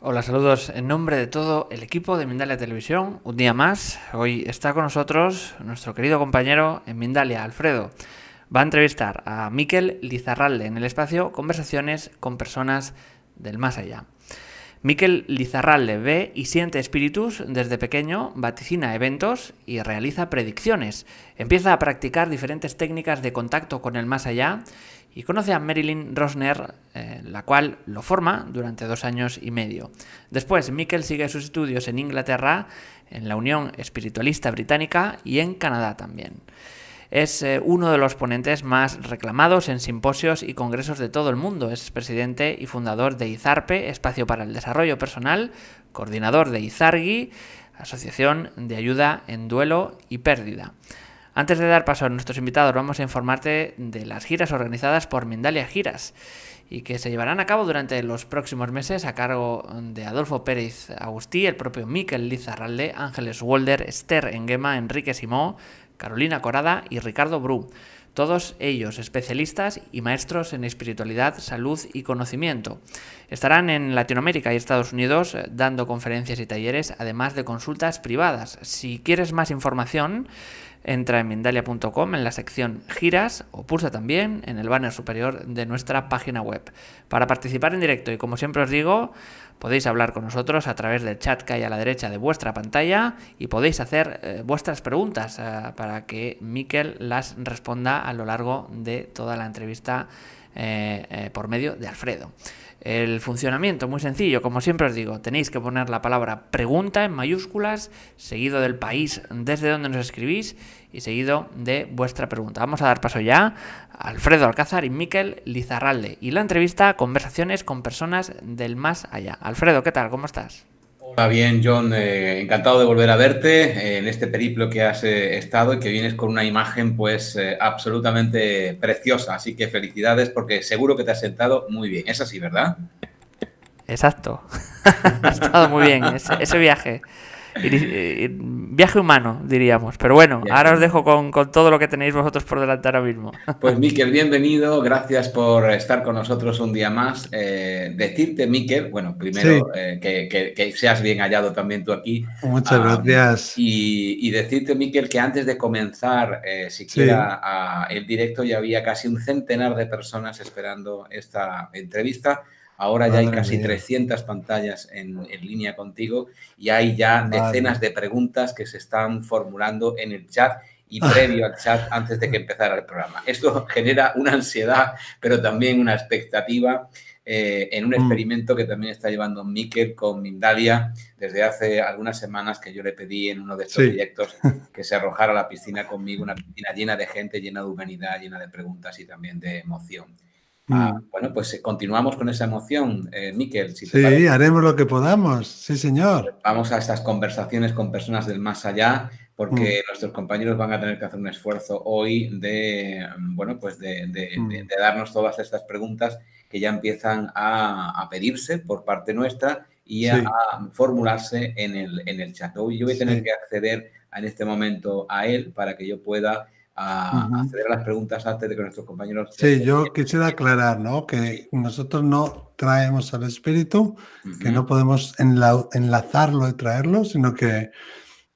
Hola, saludos en nombre de todo el equipo de Mindalia Televisión. Un día más, hoy está con nosotros nuestro querido compañero en Mindalia, Alfredo. Va a entrevistar a Miquel Lizarralde en el espacio Conversaciones con personas del más allá. Miquel Lizarralde ve y siente espíritus desde pequeño, vaticina eventos y realiza predicciones. Empieza a practicar diferentes técnicas de contacto con el más allá y conoce a Marilyn Rosner, eh, la cual lo forma durante dos años y medio. Después, Miquel sigue sus estudios en Inglaterra, en la Unión Espiritualista Británica y en Canadá también. Es eh, uno de los ponentes más reclamados en simposios y congresos de todo el mundo. Es presidente y fundador de IZARPE, Espacio para el Desarrollo Personal, coordinador de IZARGI, Asociación de Ayuda en Duelo y Pérdida. Antes de dar paso a nuestros invitados, vamos a informarte de las giras organizadas por Mindalia Giras y que se llevarán a cabo durante los próximos meses a cargo de Adolfo Pérez Agustí, el propio Miquel Lizarralde, Ángeles Wolder, Esther Engema, Enrique Simó, Carolina Corada y Ricardo Bru, todos ellos especialistas y maestros en espiritualidad, salud y conocimiento. Estarán en Latinoamérica y Estados Unidos eh, dando conferencias y talleres, además de consultas privadas. Si quieres más información, entra en Mindalia.com en la sección giras o pulsa también en el banner superior de nuestra página web. Para participar en directo y como siempre os digo, Podéis hablar con nosotros a través del chat que hay a la derecha de vuestra pantalla y podéis hacer eh, vuestras preguntas eh, para que Miquel las responda a lo largo de toda la entrevista eh, por medio de Alfredo. El funcionamiento, muy sencillo, como siempre os digo, tenéis que poner la palabra pregunta en mayúsculas, seguido del país desde donde nos escribís y seguido de vuestra pregunta. Vamos a dar paso ya Alfredo Alcázar y Miquel Lizarralde. Y la entrevista, conversaciones con personas del más allá. Alfredo, ¿qué tal? ¿Cómo estás? Hola, bien, John. Eh, encantado de volver a verte eh, en este periplo que has eh, estado y que vienes con una imagen, pues, absolutamente preciosa. Así que felicidades porque seguro que te has sentado muy bien. Es así, ¿verdad? Exacto. ha estado muy bien ese viaje. Eh, eh, viaje humano, diríamos. Pero bueno, ahora os dejo con, todo lo que tenéis vosotros por delante ahora mismo. Pues Miquel, bienvenido. Gracias por estar con nosotros un día más. Eh, decirte, Miquel, bueno, primero que, seas bien hallado también tú aquí. Muchas ah, gracias. Y, decirte, Miquel, que antes de comenzar siquiera ah, el directo ya había casi un centenar de personas esperando esta entrevista Ahora ya hay casi 300 pantallas en, línea contigo y hay ya decenas de preguntas que se están formulando en el chat y previo al chat antes de que empezara el programa. Esto genera una ansiedad, pero también una expectativa eh, en un mm. experimento que también está llevando Miquel con Mindalia desde hace algunas semanas que yo le pedí en uno de estos proyectos que se arrojara a la piscina conmigo, una piscina llena de gente, llena de humanidad, llena de preguntas y también de emoción. Ah, mm. bueno, pues eh, continuamos con esa emoción, eh, Miquel. Si sí, haremos lo que podamos, sí, señor. Vamos a estas conversaciones con personas del más allá, porque mm. nuestros compañeros van a tener que hacer un esfuerzo hoy de, mm, bueno, pues de, darnos todas estas preguntas que ya empiezan a, pedirse por parte nuestra y a, formularse en el, en el chat. yo voy a tener que acceder en este momento a él para que yo pueda a, las preguntas antes de que nuestros compañeros. Sí, yo quisiera aclarar, ¿no? Que nosotros no traemos al espíritu, que no podemos enlazarlo y traerlo, sino que,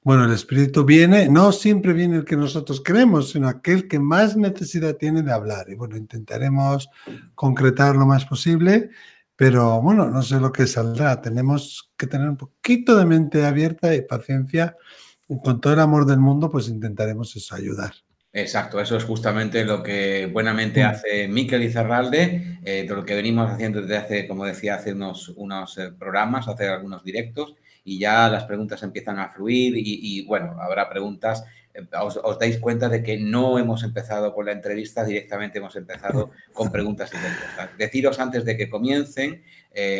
bueno, el espíritu viene, no siempre viene el que nosotros queremos, sino aquel que más necesidad tiene de hablar. Y bueno, intentaremos concretar lo más posible. Pero bueno, no sé lo que saldrá. Tenemos que tener un poquito de mente abierta y paciencia. Y con todo el amor del mundo, pues intentaremos eso, ayudar. Exacto, eso es justamente lo que buenamente mm. hace Miquel Izarralde, eh, de lo que venimos haciendo desde hace, como decía, hace unos, eh, programas, hacer algunos directos, y ya las preguntas empiezan a fluir y, bueno, habrá preguntas. Eh, os, dais cuenta de que no hemos empezado con la entrevista, directamente hemos empezado con preguntas y respuestas. Deciros antes de que comiencen,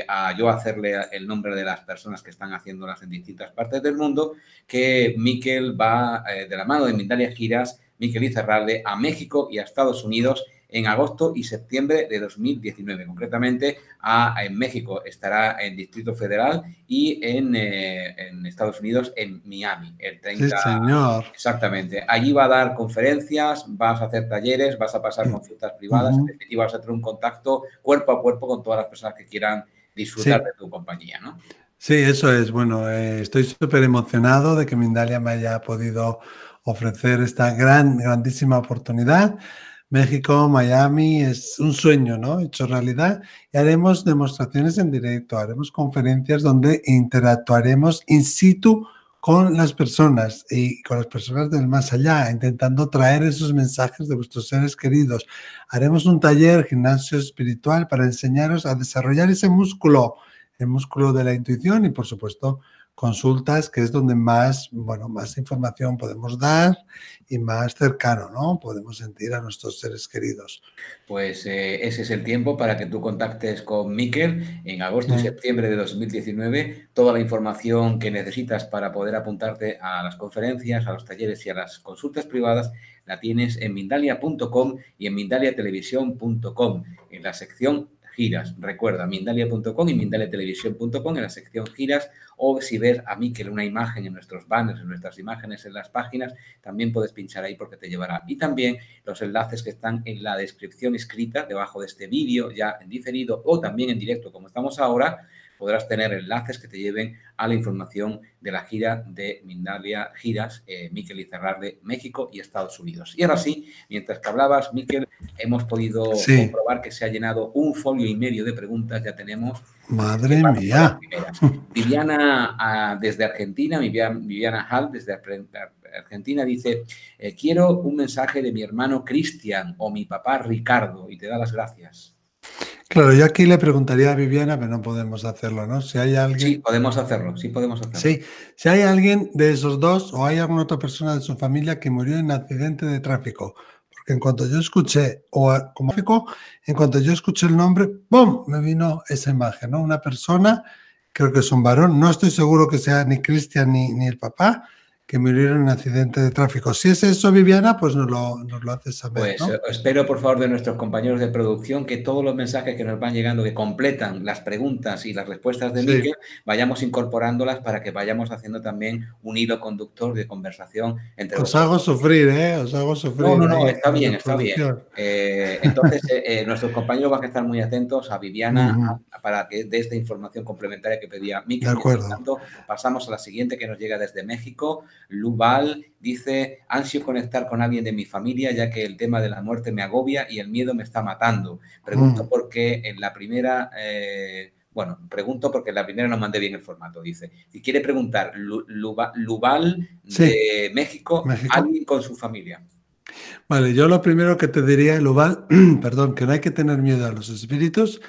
a yo hacerle el nombre de las personas que están haciéndolas en distintas partes del mundo, que Miquel va de la mano de Mindalia Giras Miquel Izarralde a México y a Estados Unidos en agosto y septiembre de 2019. Concretamente, a, en México estará en Distrito Federal y en, eh, Estados Unidos en Miami, el 30. señor. Exactamente. Allí va a dar conferencias, vas a hacer talleres, vas a pasar consultas privadas, y vas a tener un contacto cuerpo a cuerpo con todas las personas que quieran disfrutar de tu compañía, ¿no? Sí, eso es. Bueno, eh, estoy súper emocionado de que Mindalia me haya podido ofrecer esta gran, grandísima oportunidad. México, Miami, es un sueño, ¿no? Hecho realidad. haremos demostraciones en directo, haremos conferencias donde interactuaremos in situ con las personas y con las personas del más allá, intentando traer esos mensajes de vuestros seres queridos. Haremos un taller, gimnasio espiritual, para enseñaros a desarrollar ese músculo, el músculo de la intuición y, por supuesto, consultas, que es donde más, bueno, más información podemos dar y más cercano, ¿no? Podemos sentir a nuestros seres queridos. Pues eh, ese es el tiempo para que tú contactes con Miquel en agosto y septiembre de 2019. Toda la información que necesitas para poder apuntarte a las conferencias, a los talleres y a las consultas privadas la tienes en mindalia.com y en mindaliatelevisión.com en la sección giras. Recuerda, mindalia.com y mindaliatelevisión.com en la sección giras o si ves a mí era una imagen en nuestros banners, en nuestras imágenes, en las páginas, también puedes pinchar ahí porque te llevará. Y también los enlaces que están en la descripción escrita debajo de este vídeo, ya en diferido o también en directo como estamos ahora podrás tener enlaces que te lleven a la información de la gira de Mindalia Giras, eh, Miquel y Cerrar de México y Estados Unidos. Y ahora sí, mientras que hablabas, Miquel, hemos podido comprobar que se ha llenado un folio y medio de preguntas, ya tenemos. Madre mía. Viviana ah, desde Argentina, Viviana Hall desde Argentina dice, eh, quiero un mensaje de mi hermano Cristian o mi papá Ricardo y te da las gracias. Claro, yo aquí le preguntaría a Viviana, pero no podemos hacerlo, ¿no? Si hay alguien. Sí, podemos hacerlo, sí podemos hacerlo. Sí, si hay alguien de esos dos o hay alguna otra persona de su familia que murió en accidente de tráfico. Porque en cuanto yo escuché, o como en cuanto yo escuché el nombre, ¡pum! me vino esa imagen, ¿no? Una persona, creo que es un varón, no estoy seguro que sea ni Cristian ni, ni el papá, que murieron en un accidente de tráfico. Si es eso, Viviana, pues nos lo, haces saber. Pues eh, espero, por favor, de nuestros compañeros de producción que todos los mensajes que nos van llegando, que completan las preguntas y las respuestas de sí. vayamos incorporándolas para que vayamos haciendo también un hilo conductor de conversación entre Os hago sufrir, ¿eh? Os hago sufrir. No, no, no, está bien, está bien. Eh, entonces, eh, eh, nuestros compañeros van a estar muy atentos a Viviana para que de esta información complementaria que pedía Miquel. De acuerdo. tanto, pasamos a la siguiente que nos llega desde México. Luval dice, ansio conectar con alguien de mi familia ya que el tema de la muerte me agobia y el miedo me está matando. Pregunto porque mm. por qué en la primera... Eh, bueno, pregunto porque en la primera no mandé bien el formato, dice. Si quiere preguntar, Luval de México, alguien con su familia. Vale, yo lo primero que te diría, Luval, perdón, que no hay que tener miedo a los espíritus,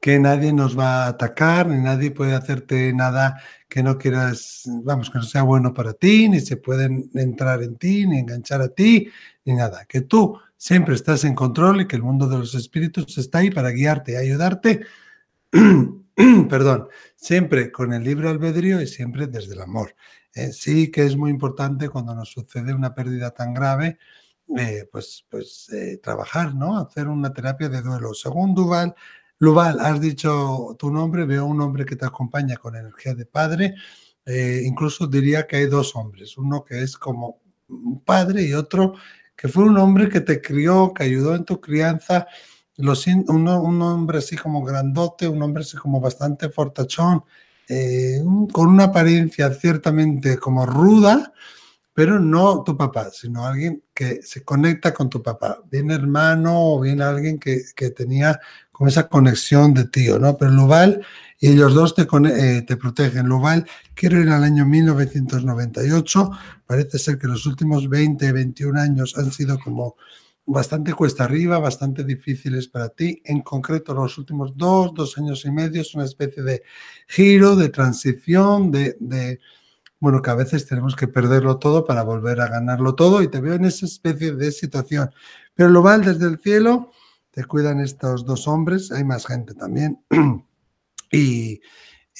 que nadie nos va a atacar, ni nadie puede hacerte nada que no quieras, vamos, que no sea bueno para ti, ni se pueden entrar en ti, ni enganchar a ti, ni nada. Que tú siempre estás en control y que el mundo de los espíritus está ahí para guiarte y ayudarte, perdón, siempre con el libre albedrío y siempre desde el amor. Eh, sí que es muy importante cuando nos sucede una pérdida tan grave, eh, pues, pues eh, trabajar, ¿no? Hacer una terapia de duelo. Según Duval, Lubal, has dicho tu nombre, veo un hombre que te acompaña con energía de padre. Eh, incluso diría que hay dos hombres, uno que es como un padre y otro que fue un hombre que te crió, que ayudó en tu crianza. un, un hombre así como grandote, un hombre así como bastante fortachón, eh, con una apariencia ciertamente como ruda, pero no tu papá, sino alguien que se conecta con tu papá, bien hermano o bien alguien que, que tenía con esa conexión de tío, ¿no? Pero Luval y ellos dos te, eh, protegen. Luval, quiero ir al año 1998, parece ser que los últimos 20, 21 años han sido como bastante cuesta arriba, bastante difíciles para ti. En concreto, los últimos dos, dos años y medio es una especie de giro, de transición, de, de bueno, que a veces tenemos que perderlo todo para volver a ganarlo todo y te veo en esa especie de situación. Pero Luval desde el cielo te cuidan estos dos hombres, hay más gente también. y,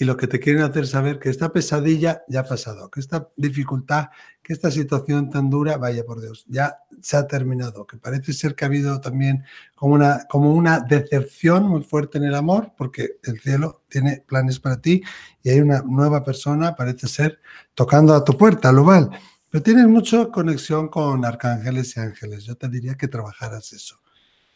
lo que te quieren hacer saber que esta pesadilla ya ha pasado, que esta dificultad, que esta situación tan dura, vaya por Dios, ya se ha terminado, que parece ser que ha habido también como una, como una decepción muy fuerte en el amor, porque el cielo tiene planes para ti y hay una nueva persona, parece ser, tocando a tu puerta, lo cual. Pero tienes mucha conexión con arcángeles y ángeles. Yo te diría que trabajaras eso.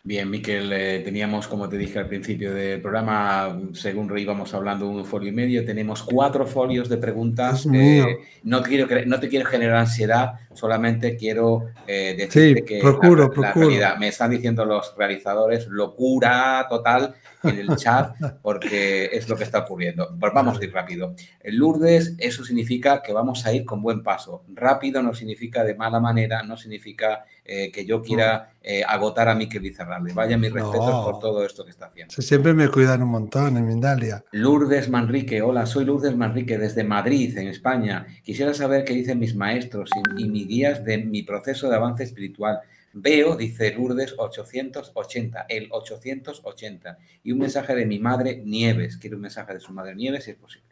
Bien, Miquel, eh, teníamos, como te dije al principio del programa, según Rey vamos hablando, un folio y medio. Tenemos cuatro folios de preguntas. no, quiero, no te quiero generar ansiedad, solamente quiero decir eh, decirte que procuro, la, me están diciendo los realizadores, locura total en el chat porque es lo que está ocurriendo. vamos a ir rápido. El Lourdes, eso significa que vamos a ir con buen paso. Rápido no significa de mala manera, no significa eh, que yo quiera eh, agotar a Miquel cerrarle. Vaya mis respetos por todo esto que está haciendo. siempre me cuidan un montón en Mindalia. Lourdes Manrique, hola, soy Lourdes Manrique desde Madrid, en España. Quisiera saber qué dicen mis maestros y mis guías de mi proceso de avance espiritual. Veo, dice Lourdes, 880, el 880. Y un mensaje de mi madre Nieves. Quiero un mensaje de su madre Nieves si es posible.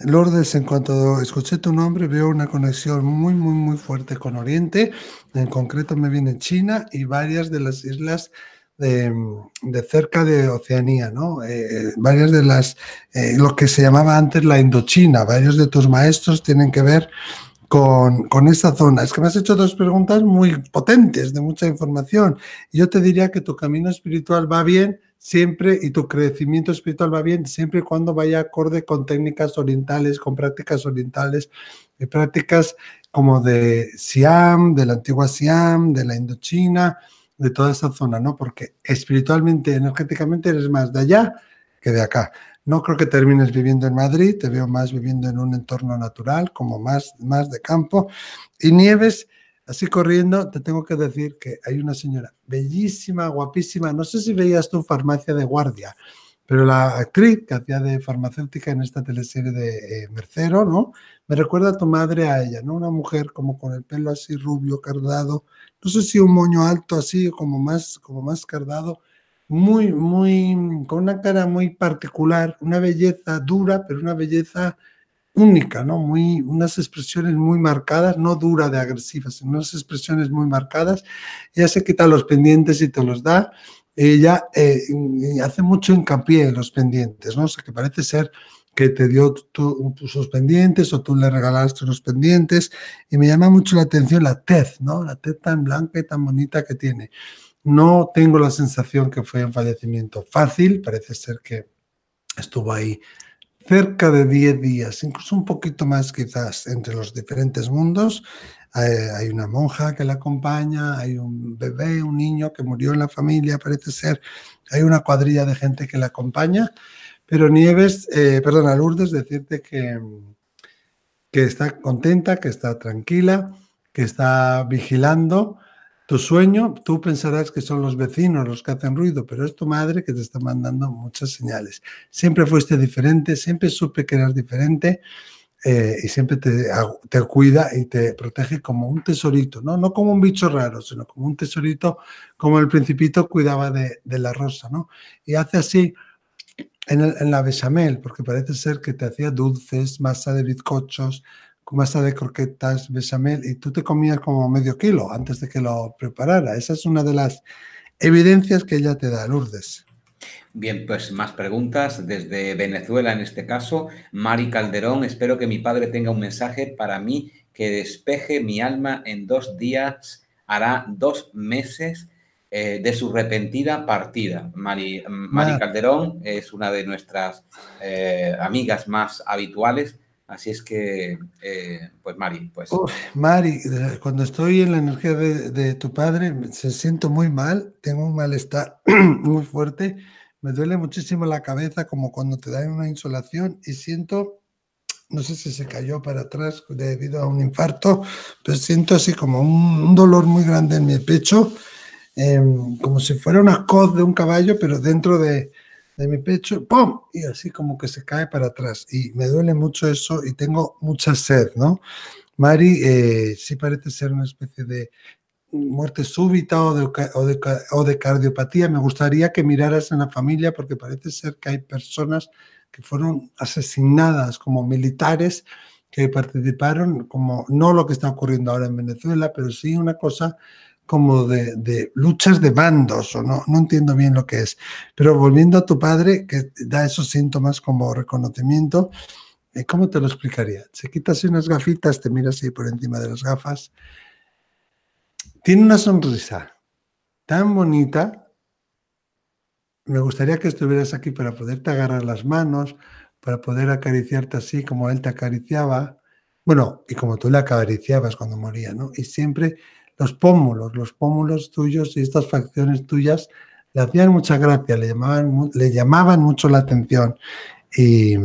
Lourdes, en cuanto escuché tu nombre, veo una conexión muy, muy, muy fuerte con Oriente. En concreto me viene China y varias de las islas de, cerca de Oceanía, ¿no? Eh, varias de las, eh, lo que se llamaba antes la Indochina, varios de tus maestros tienen que ver con, con, esa zona. Es que me has hecho dos preguntas muy potentes, de mucha información. Yo te diría que tu camino espiritual va bien siempre y tu crecimiento espiritual va bien siempre y cuando vaya acorde con técnicas orientales, con prácticas orientales, de prácticas como de Siam, de la antigua Siam, de la Indochina, de toda esa zona, ¿no? Porque espiritualmente, energéticamente eres más de allá que de acá. No creo que termines viviendo en Madrid, te veo más viviendo en un entorno natural, como más, más de campo. Y Nieves, así corriendo, te tengo que decir que hay una señora bellísima, guapísima, no sé si veías tu farmacia de guardia, pero la actriz que hacía de farmacéutica en esta teleserie de eh, Mercero, ¿no? Me recuerda a tu madre a ella, ¿no? Una mujer como con el pelo así rubio, cardado, no sé si un moño alto así, como más, como más cardado, muy, muy, con una cara muy particular, una belleza dura, pero una belleza única, ¿no? Muy, unas expresiones muy marcadas, no dura de agresivas, sino unas expresiones muy marcadas. Ella se quita los pendientes y te los da. Ella eh, hace mucho hincapié en los pendientes, ¿no? O sea, que parece ser que te dio tus sus pendientes o tú le regalaste unos pendientes. Y me llama mucho la atención la tez, ¿no? La tez tan blanca y tan bonita que tiene. No tengo la sensación que fue un fallecimiento fácil, parece ser que estuvo ahí cerca de 10 días, incluso un poquito más quizás entre los diferentes mundos. Hay una monja que la acompaña, hay un bebé, un niño que murió en la familia, parece ser, hay una cuadrilla de gente que la acompaña, pero Nieves, eh, Lourdes, decirte que, que está contenta, que está tranquila, que está vigilando tu sueño, tú pensarás que son los vecinos los que hacen ruido, pero es tu madre que te está mandando muchas señales. Siempre fuiste diferente, siempre supe que eras diferente eh, y siempre te, te, cuida y te protege como un tesorito, ¿no? no como un bicho raro, sino como un tesorito, como el principito cuidaba de, la rosa. ¿no? Y hace así en, en la bechamel, porque parece ser que te hacía dulces, masa de bizcochos, como esta de croquetas bechamel, y tú te comías como medio kilo antes de que lo preparara. Esa es una de las evidencias que ella te da, Lourdes. Bien, pues más preguntas desde Venezuela en este caso. Mari Calderón, espero que mi padre tenga un mensaje para mí que despeje mi alma en dos días, hará dos meses eh, de su repentina partida. Mari, Calderón es una de nuestras eh, amigas más habituales Así es que, eh, pues Mari, pues... Mari, cuando estoy en la energía de, tu padre, se siento muy mal, tengo un malestar muy fuerte, me duele muchísimo la cabeza como cuando te da una insolación y siento, no sé si se cayó para atrás debido a un infarto, pero siento así como un, dolor muy grande en mi pecho, em, como si fuera una coz de un caballo, pero dentro de, de mi pecho, ¡pum! Y así como que se cae para atrás. Y me duele mucho eso y tengo mucha sed, ¿no? Mari eh, sí parece ser una especie de muerte súbita o de, o, de, o de, cardiopatía. Me gustaría que miraras en la familia porque parece ser que hay personas que fueron asesinadas como militares que participaron, como no lo que está ocurriendo ahora en Venezuela, pero sí una cosa como de, luchas de bandos, o no, no entiendo bien lo que es. Pero volviendo a tu padre, que da esos síntomas como reconocimiento, eh, ¿cómo te lo explicaría? Se quitas unas gafitas, te miras ahí por encima de las gafas. Tiene una sonrisa tan bonita. Me gustaría que estuvieras aquí para poderte agarrar las manos, para poder acariciarte así como él te acariciaba. Bueno, y como tú le acariciabas cuando moría, ¿no? Y siempre los pómulos, los pómulos tuyos y estas facciones tuyas le hacían mucha gracia, le llamaban, le llamaban mucho la atención y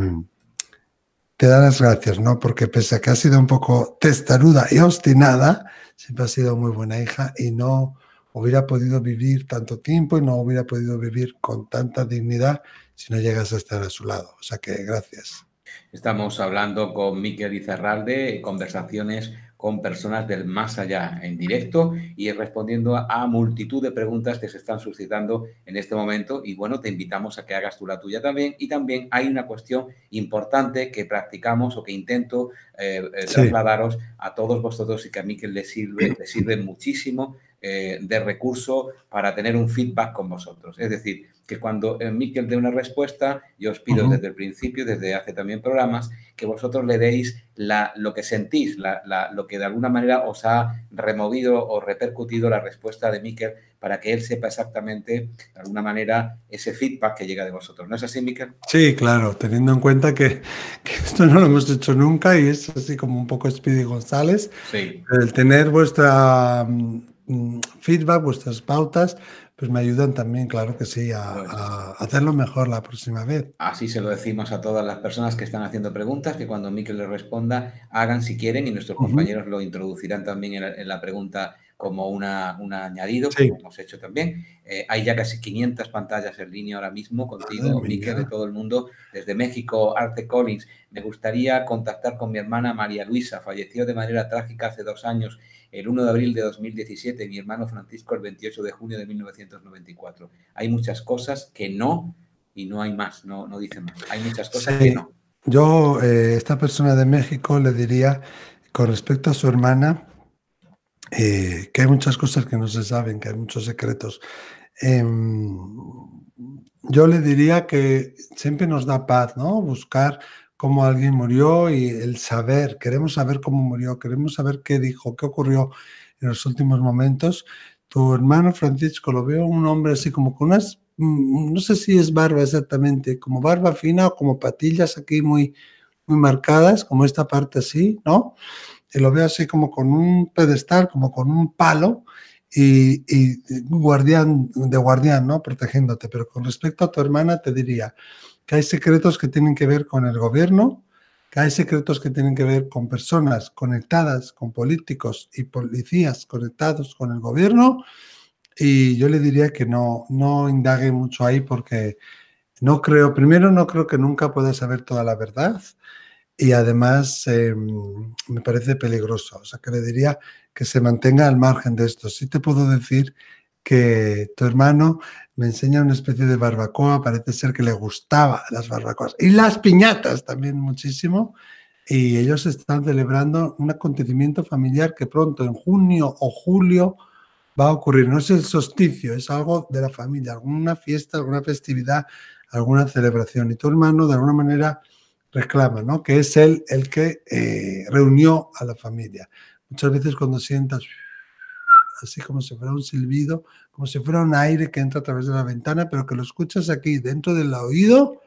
te darás gracias, ¿no? Porque pese a que ha sido un poco testaruda y obstinada, siempre ha sido muy buena hija y no hubiera podido vivir tanto tiempo y no hubiera podido vivir con tanta dignidad si no llegas a estar a su lado. O sea que gracias. Estamos hablando con Miquel Izarralde, conversaciones con personas del más allá en directo y respondiendo a multitud de preguntas que se están suscitando en este momento. Y bueno, te invitamos a que hagas tú la tuya también. Y también hay una cuestión importante que practicamos o que intento eh, eh, trasladaros a todos vosotros y que a mí que les sirve, les sirve muchísimo eh, de recurso para tener un feedback con vosotros. Es decir, que cuando eh, Miquel dé una respuesta, yo os pido desde el principio, desde hace también programas, que vosotros le deis la, lo que sentís, la, lo que de alguna manera os ha removido o repercutido la respuesta de Miquel para que él sepa exactamente, de alguna manera, ese feedback que llega de vosotros. ¿No es así, Miquel? Sí, claro, teniendo en cuenta que, esto no lo hemos hecho nunca y es así como un poco Speedy González. El tener vuestra Mm, feedback, vuestras pautas, pues me ayudan también, claro que sí, pues a, hacerlo mejor la próxima vez. Así se lo decimos a todas las personas que están haciendo preguntas, que cuando Miquel les responda, hagan si quieren y nuestros compañeros lo introducirán también en la, pregunta como un añadido, como hemos hecho también. Eh, hay ya casi 500 pantallas en línea ahora mismo contigo, Miquel, de todo el mundo, desde México, Arte Collins. Me gustaría contactar con mi hermana María Luisa, falleció de manera trágica hace dos años el 1 de abril de 2017, mi hermano Francisco el 28 de junio de 1994. Hay muchas cosas que no y no hay más, no, no dicen más. Hay muchas cosas que no. Yo, eh, esta persona de México, le diría, con respecto a su hermana, eh, que hay muchas cosas que no se saben, que hay muchos secretos. Em, yo le diría que siempre nos da paz, ¿no? Buscar cómo alguien murió y el saber, queremos saber cómo murió, queremos saber qué dijo, qué ocurrió en los últimos momentos. Tu hermano Francisco lo veo un hombre así como con unas, mm, no sé si es barba exactamente, como barba fina o como patillas aquí muy, muy marcadas, como esta parte así, ¿no? Y lo veo así como con un pedestal, como con un palo y, y guardián, de guardián, ¿no? Protegiéndote. Pero con respecto a tu hermana te diría, que hay secretos que tienen que ver con el gobierno, que hay secretos que tienen que ver con personas conectadas, con políticos y policías conectados con el gobierno. Y yo le diría que no, no indague mucho ahí porque no creo, primero no creo que nunca pueda saber toda la verdad y además em, me parece peligroso. O sea, que le diría que se mantenga al margen de esto. Sí te puedo decir que tu hermano me enseña una especie de barbacoa, parece ser que le gustaba las barbacoas. Y las piñatas también muchísimo. Y ellos están celebrando un acontecimiento familiar que pronto, en junio o julio, va a ocurrir. No es el solsticio, es algo de la familia, alguna fiesta, alguna festividad, alguna celebración. Y tu hermano, de alguna manera, reclama, ¿no? Que es él el que eh, reunió a la familia. Muchas veces cuando sientas así como si fuera un silbido, como si fuera un aire que entra a través de la ventana, pero que lo escuchas aquí dentro del oído,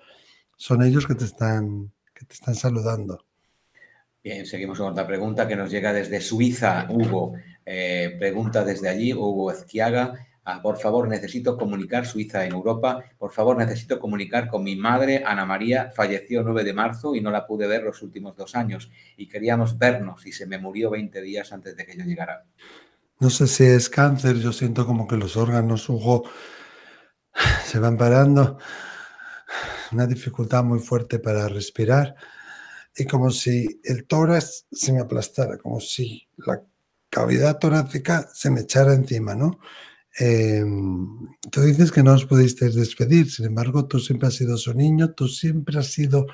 son ellos que te están, que te están saludando. Bien, seguimos con otra pregunta que nos llega desde Suiza, Hugo. Eh, pregunta desde allí, Hugo Ezquiaga. Ah, por favor, necesito comunicar Suiza en Europa. Por favor, necesito comunicar con mi madre, Ana María. Falleció el 9 de marzo y no la pude ver los últimos dos años. Y queríamos vernos y se me murió 20 días antes de que yo llegara. No sé si es cáncer, yo siento como que los órganos, ojo, se van parando. Una dificultad muy fuerte para respirar. Y como si el tórax se me aplastara, como si la cavidad torácica se me echara encima, ¿no? Em, tú dices que no os pudiste despedir, sin embargo, tú siempre has sido su niño, tú siempre has sido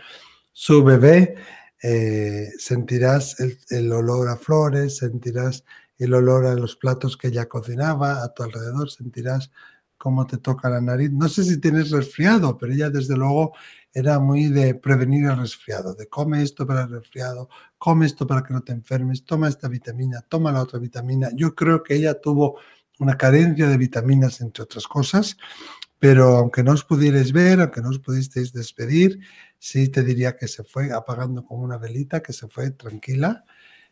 su bebé. Eh, sentirás el olor a flores, sentirás el olor a los platos que ella cocinaba, a tu alrededor sentirás cómo te toca la nariz. No sé si tienes resfriado, pero ella desde luego era muy de prevenir el resfriado, de come esto para el resfriado, come esto para que no te enfermes, toma esta vitamina, toma la otra vitamina. Yo creo que ella tuvo una carencia de vitaminas, entre otras cosas, pero aunque no os pudierais ver, aunque no os pudisteis despedir, sí te diría que se fue apagando como una velita, que se fue tranquila,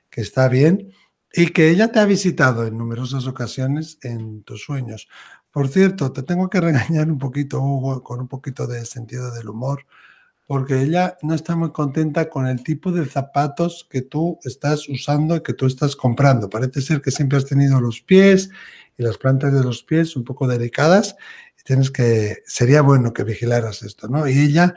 que está bien y que ella te ha visitado en numerosas ocasiones en tus sueños. Por cierto, te tengo que regañar un poquito, Hugo, con un poquito de sentido del humor, porque ella no está muy contenta con el tipo de zapatos que tú estás usando y que tú estás comprando. Parece ser que siempre has tenido los pies y las plantas de los pies un poco delicadas y tienes que, sería bueno que vigilaras esto, ¿no? Y ella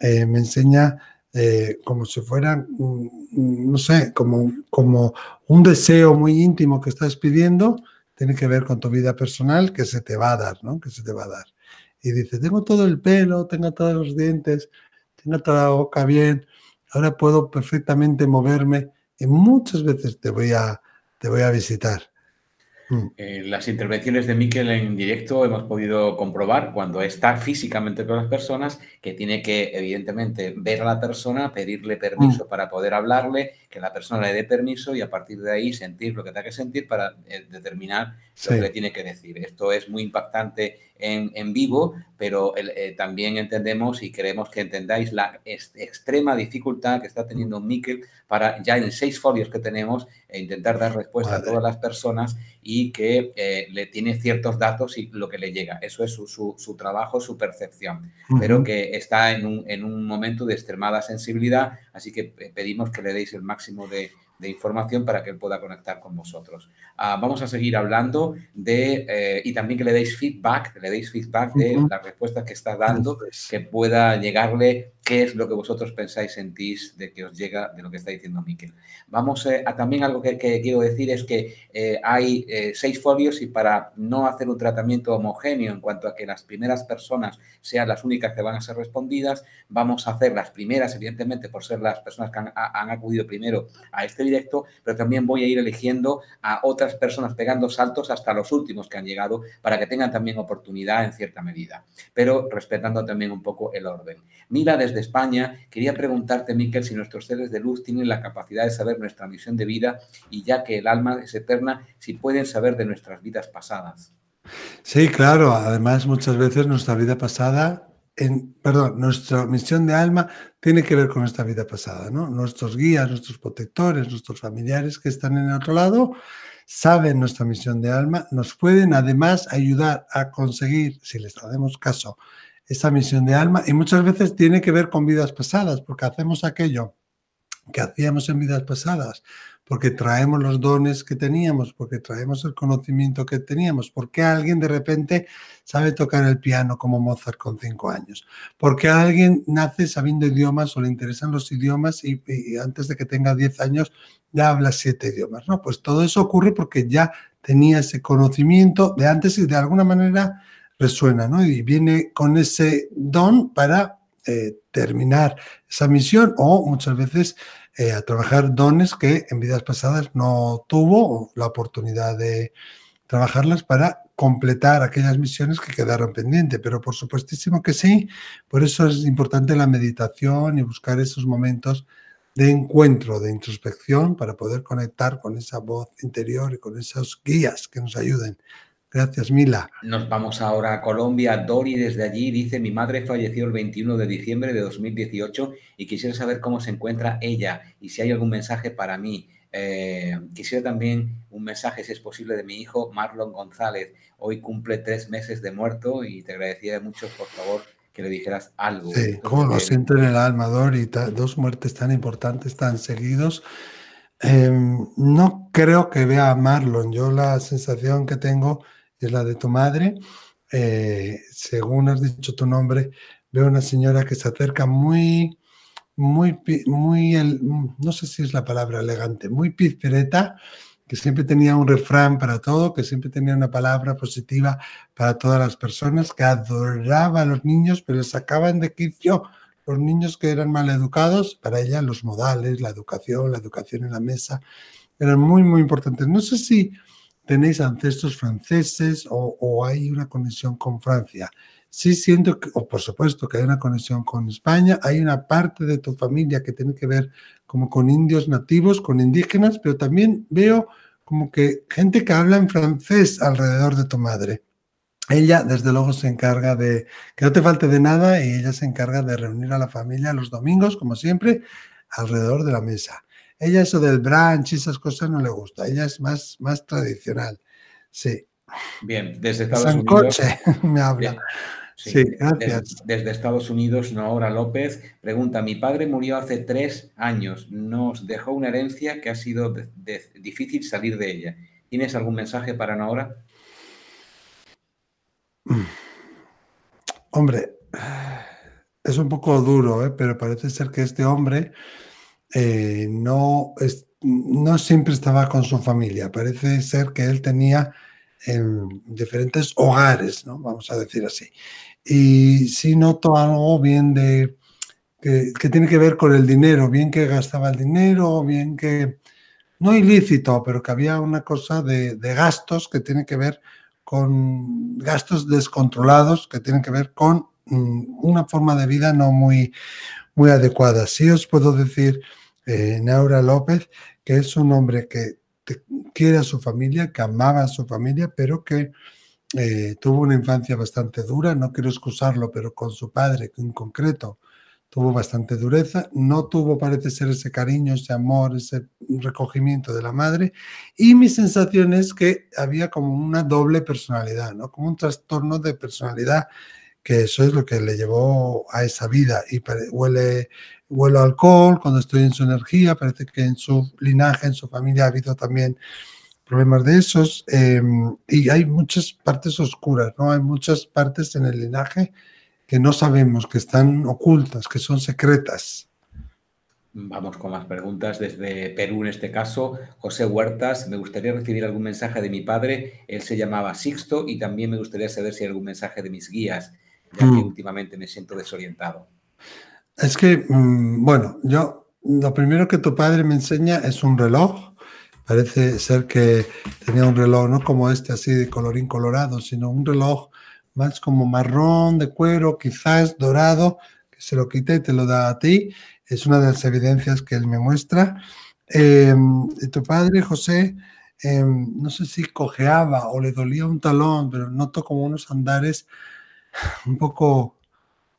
eh, me enseña eh, como si fuera no sé, como, como un deseo muy íntimo que estás pidiendo, tiene que ver con tu vida personal que se te va a dar, ¿no? Que se te va a dar. Y dice, tengo todo el pelo, tengo todos los dientes, tengo toda la boca bien, ahora puedo perfectamente moverme y muchas veces te voy a, te voy a visitar. Mm. Eh, las intervenciones de Miquel en directo hemos podido comprobar cuando está físicamente con las personas que tiene que, evidentemente, ver a la persona, pedirle permiso mm. para poder hablarle, que la persona le dé permiso y a partir de ahí sentir lo que tenga que sentir para eh, determinar lo que le tiene que decir. Esto es muy impactante en, vivo, pero eh, también entendemos y queremos que entendáis la extrema dificultad que está teniendo Miquel para ya en seis folios que tenemos e intentar dar respuesta a todas las personas y que eh, le tiene ciertos datos y lo que le llega. Eso es su, su, trabajo, su percepción, pero que está en un, en un momento de extremada sensibilidad, así que pedimos que le deis el máximo de, información para que pueda conectar con vosotros. Ah, vamos a seguir hablando de, eh, y también que le deis feedback, le deis feedback de las respuestas que está dando, que pueda llegarle qué es lo que vosotros pensáis, sentís de que os llega de lo que está diciendo Miquel. Vamos eh, a también algo que, quiero decir es que eh, hay eh, seis folios y para no hacer un tratamiento homogéneo en cuanto a que las primeras personas sean las únicas que van a ser respondidas, vamos a hacer las primeras, evidentemente, por ser las personas que han, han acudido primero a este directo, pero también voy a ir eligiendo a otras personas pegando saltos hasta los últimos que han llegado para que tengan también oportunidad en cierta medida, pero respetando también un poco el orden. Mira desde España. Quería preguntarte, Miquel, si nuestros seres de luz tienen la capacidad de saber nuestra misión de vida y ya que el alma es eterna, si pueden saber de nuestras vidas pasadas. Sí, claro. Además, muchas veces nuestra vida pasada, en, perdón, nuestra misión de alma tiene que ver con nuestra vida pasada, ¿no? Nuestros guías, nuestros protectores, nuestros familiares que están en el otro lado saben nuestra misión de alma, nos pueden además ayudar a conseguir, si les hacemos caso, esa misión de alma y muchas veces tiene que ver con vidas pasadas, porque hacemos aquello que hacíamos en vidas pasadas, porque traemos los dones que teníamos, porque traemos el conocimiento que teníamos, porque alguien de repente sabe tocar el piano como Mozart con cinco años, porque alguien nace sabiendo idiomas o le interesan los idiomas y, antes de que tenga diez años ya habla siete idiomas, ¿no? Pues todo eso ocurre porque ya tenía ese conocimiento de antes y de alguna manera resuena, ¿no? Y viene con ese don para eh, terminar esa misión o muchas veces eh, a trabajar dones que en vidas pasadas no tuvo la oportunidad de trabajarlas para completar aquellas misiones que quedaron pendientes, pero por supuestísimo que sí, por eso es importante la meditación y buscar esos momentos de encuentro, de introspección, para poder conectar con esa voz interior y con esas guías que nos ayuden Gracias, Mila. Nos vamos ahora a Colombia. Dori desde allí dice, mi madre falleció el 21 de diciembre de 2018 y quisiera saber cómo se encuentra ella y si hay algún mensaje para mí. Eh, quisiera también un mensaje, si es posible, de mi hijo Marlon González. Hoy cumple tres meses de muerto y te agradecería mucho, por favor, que le dijeras algo. Sí, cómo lo eh, siento en el alma, Dori. Dos muertes tan importantes, tan seguidos. Em, no creo que vea a Marlon. Yo la sensación que tengo es la de tu madre. Eh, según has dicho tu nombre, veo una señora que se acerca muy, muy, muy, no sé si es la palabra elegante, muy pizpereta, que siempre tenía un refrán para todo, que siempre tenía una palabra positiva para todas las personas, que adoraba a los niños, pero les sacaban de quicio los niños que eran mal educados, para ella los modales, la educación, la educación en la mesa, eran muy, muy importantes. No sé si tenéis ancestros franceses o, hay una conexión con Francia. Sí siento, que, o por supuesto que hay una conexión con España, hay una parte de tu familia que tiene que ver como con indios nativos, con indígenas, pero también veo como que gente que habla en francés alrededor de tu madre. Ella, desde luego, se encarga de que no te falte de nada y ella se encarga de reunir a la familia los domingos, como siempre, alrededor de la mesa. Ella eso del brunch y esas cosas no le gusta. Ella es más, más tradicional. Sí. Bien, desde Estados Unidos. me habla. Sí, gracias. Desde, Estados Unidos, Noora López pregunta: Mi padre murió hace tres años. Nos dejó una herencia que ha sido difícil salir de ella. ¿Tienes algún mensaje para Noora? Mm. Hombre, es un poco duro, ¿eh? pero parece ser que este hombre eh, no, no siempre estaba con su familia. Parece ser que él tenía en em, diferentes hogares, ¿no? vamos a decir así. Y sí noto algo bien de que, tiene que ver con el dinero, bien que gastaba el dinero, bien que no ilícito, pero que había una cosa de, de gastos que tiene que ver con gastos descontrolados, que tienen que ver con mm, una forma de vida no muy, muy adecuada. Sí os puedo decir Naura López, que es un hombre que quiere a su familia, que amaba a su familia, pero que eh, tuvo una infancia bastante dura, no quiero excusarlo, pero con su padre en concreto tuvo bastante dureza, no tuvo parece ser ese cariño, ese amor, ese recogimiento de la madre y mi sensación es que había como una doble personalidad, ¿no? como un trastorno de personalidad que eso es lo que le llevó a esa vida. Y huele, huele alcohol, cuando estoy en su energía, parece que en su linaje, en su familia ha habido también problemas de esos. Em, y hay muchas partes oscuras, ¿no? Hay muchas partes en el linaje que no sabemos, que están ocultas, que son secretas. Vamos con las preguntas desde Perú en este caso. José Huertas, me gustaría recibir algún mensaje de mi padre. Él se llamaba Sixto y también me gustaría saber si hay algún mensaje de mis guías ya que mm. últimamente me siento desorientado. Es que, mm, bueno, yo lo primero que tu padre me enseña es un reloj. Parece ser que tenía un reloj no como este así de colorín colorado, sino un reloj más como marrón, de cuero, quizás dorado, que se lo quita y te lo da a ti. Es una de las evidencias que él me muestra. Eh, tu padre, José, em, no sé si cojeaba o le dolía un talón, pero noto como unos andares un poco,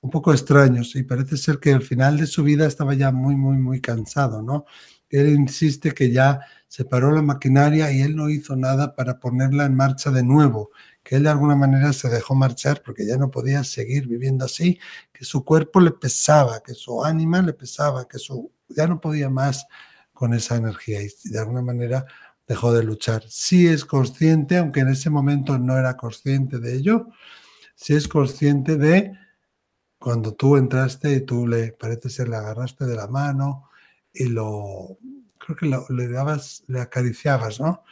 un poco extraños y parece ser que al final de su vida estaba ya muy, muy, muy cansado, ¿no? Él insiste que ya se paró la maquinaria y él no hizo nada para ponerla en marcha de nuevo, que él de alguna manera se dejó marchar porque ya no podía seguir viviendo así, que su cuerpo le pesaba, que su ánima le pesaba, que su ya no podía más con esa energía y de alguna manera dejó de luchar. Sí es consciente, aunque en ese momento no era consciente de ello, si es consciente de cuando tú entraste y tú le, parece ser, le agarraste de la mano y lo, creo que le dabas, le acariciabas, ¿no?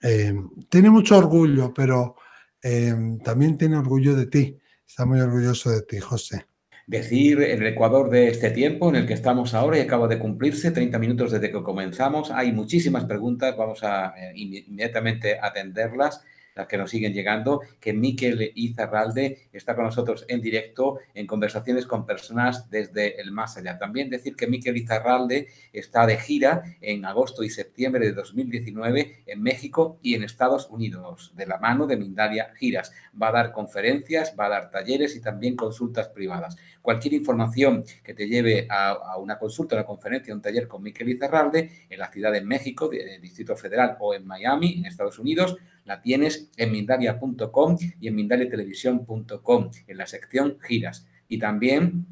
Eh, tiene mucho orgullo, pero eh, también tiene orgullo de ti. Está muy orgulloso de ti, José. Decir el Ecuador de este tiempo en el que estamos ahora y acaba de cumplirse 30 minutos desde que comenzamos. Hay muchísimas preguntas, vamos a eh, inmediatamente atenderlas las que nos siguen llegando, que Miquel Izarralde está con nosotros en directo en conversaciones con personas desde el más allá. También decir que Miquel Izarralde está de gira en agosto y septiembre de 2019 en México y en Estados Unidos, de la mano de Mindaria Giras. Va a dar conferencias, va a dar talleres y también consultas privadas. Cualquier información que te lleve a, una consulta, una conferencia, un taller con Miquel Izarralde en la ciudad de México, en el eh, Distrito Federal o en Miami, en Estados Unidos, la tienes en mindalia.com y en mindaliatelevisión.com, en la sección giras. Y también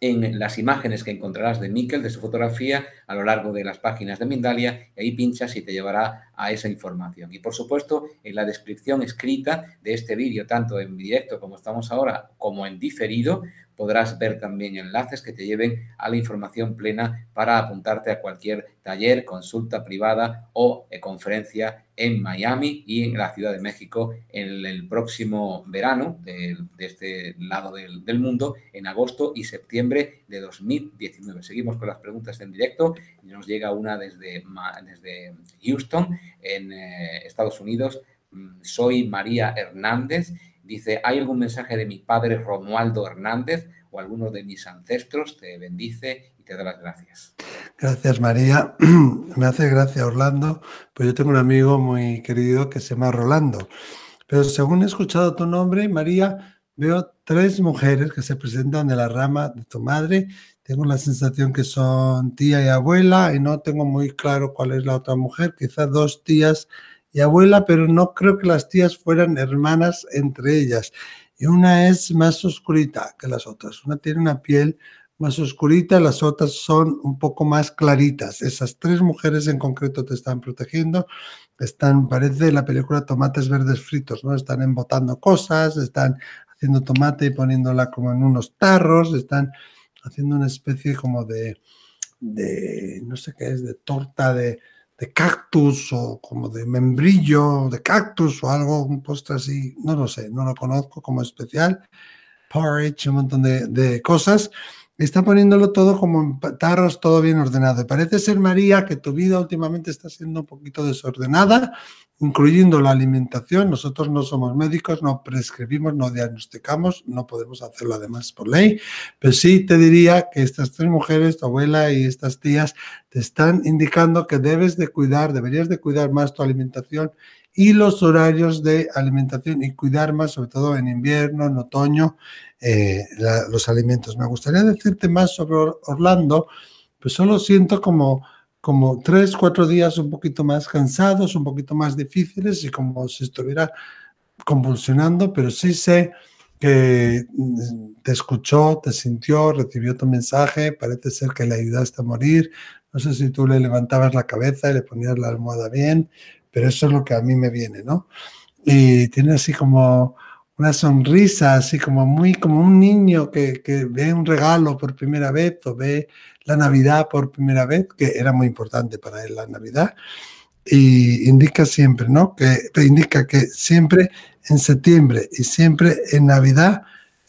en las imágenes que encontrarás de Miquel, de su fotografía, a lo largo de las páginas de Mindalia, y ahí pinchas y te llevará a esa información. Y por supuesto, en la descripción escrita de este vídeo, tanto en directo como estamos ahora, como en diferido, podrás ver también enlaces que te lleven a la información plena para apuntarte a cualquier taller, consulta privada o eh, conferencia en Miami y en la Ciudad de México en el próximo verano de, este lado del, mundo, en agosto y septiembre de 2019. Seguimos con las preguntas en directo. Nos llega una desde, desde Houston en eh, Estados Unidos. Mm, soy María Hernández. Dice, ¿hay algún mensaje de mi padre Romualdo Hernández o alguno de mis ancestros? Te bendice y te da las gracias. Gracias, María. Me hace gracia, Orlando. Pues yo tengo un amigo muy querido que se llama Rolando. Pero según he escuchado tu nombre, María, veo tres mujeres que se presentan de la rama de tu madre tengo la sensación que son tía y abuela y no tengo muy claro cuál es la otra mujer, quizás dos tías y abuela, pero no creo que las tías fueran hermanas entre ellas. Y una es más oscurita que las otras. Una tiene una piel más oscurita, las otras son un poco más claritas. Esas tres mujeres en concreto te están protegiendo. Están, parece la película Tomates Verdes Fritos, ¿no? Están embotando cosas, están haciendo tomate y poniéndola como en unos tarros, están haciendo una especie como de, no sé qué es, de torta de, cactus o como de membrillo de cactus o algo, un postre así, no lo sé, no lo conozco como especial, porridge, un montón de cosas está poniéndolo todo como en tarros, todo bien ordenado. parece ser, María, que tu vida últimamente está siendo un poquito desordenada, incluyendo la alimentación. Nosotros no somos médicos, no prescribimos, no diagnosticamos, no podemos hacerlo además por ley. Pero sí te diría que estas tres mujeres, tu abuela y estas tías, te están indicando que debes de cuidar, deberías de cuidar más tu alimentación y los horarios de alimentación y cuidar más, sobre todo en invierno, en otoño, eh, los alimentos. Me gustaría decirte más sobre Orlando, pues solo siento como como tres, cuatro días un poquito más cansados, un poquito más difíciles y como si estuviera convulsionando, pero sí sé que mm, te escuchó, te sintió, recibió tu mensaje, parece ser que le ayudaste a morir. No sé si tú le levantabas la cabeza y le ponías la almohada bien, pero eso es lo que a mí me viene, ¿no? Y tiene así como una sonrisa, así como muy como un niño que, ve un regalo por primera vez o ve la Navidad por primera vez, que era muy importante para él la Navidad, y indica siempre, ¿no? Que indica que siempre en septiembre y siempre en Navidad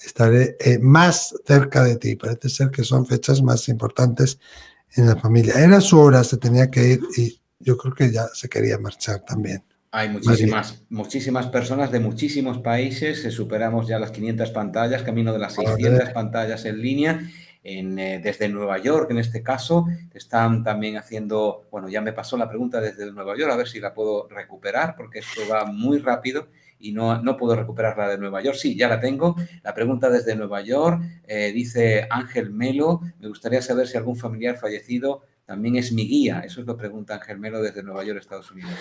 estaré eh, más cerca de ti. Parece ser que son fechas más importantes en la familia. Era su hora, se tenía que ir y yo creo que ya se quería marchar también. Hay muchísimas, muchísimas personas de muchísimos países, eh, superamos ya las 500 pantallas, camino de las 600 pantallas en línea. Eh, desde Nueva York, en este caso, están también haciendo, bueno, ya me pasó la pregunta desde Nueva York, a ver si la puedo recuperar, porque esto va muy rápido y no, no puedo recuperar la de Nueva York. Sí, ya la tengo. La pregunta desde Nueva York, eh, dice Ángel Melo, me gustaría saber si algún familiar fallecido también es mi guía? Eso es lo Ángel Melo desde Nueva York, Estados Unidos.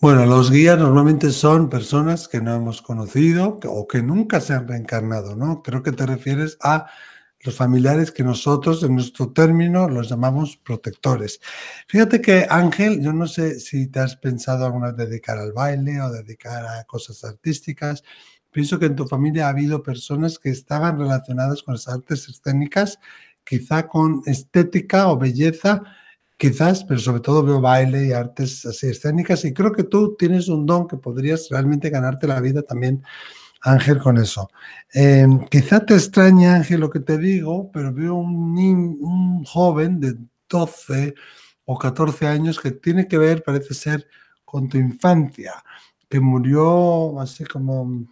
Bueno, los guías normalmente son personas que no hemos conocido o que nunca se han reencarnado, ¿no? Creo que te refieres a los familiares que nosotros, en nuestro término, los llamamos protectores. Fíjate que Ángel, yo no sé si te has pensado alguna vez dedicar al baile o dedicar a cosas artísticas. Pienso que en tu familia ha habido personas que estaban relacionadas con las artes escénicas, quizá con estética o belleza, quizás, pero sobre todo veo baile y artes así escénicas y creo que tú tienes un don que podrías realmente ganarte la vida también, Ángel, con eso. Quizás em, quizá te extraña, Ángel, lo que te digo, pero veo un, un joven de 12 o 14 años que tiene que ver, parece ser, con tu infancia, que murió así como,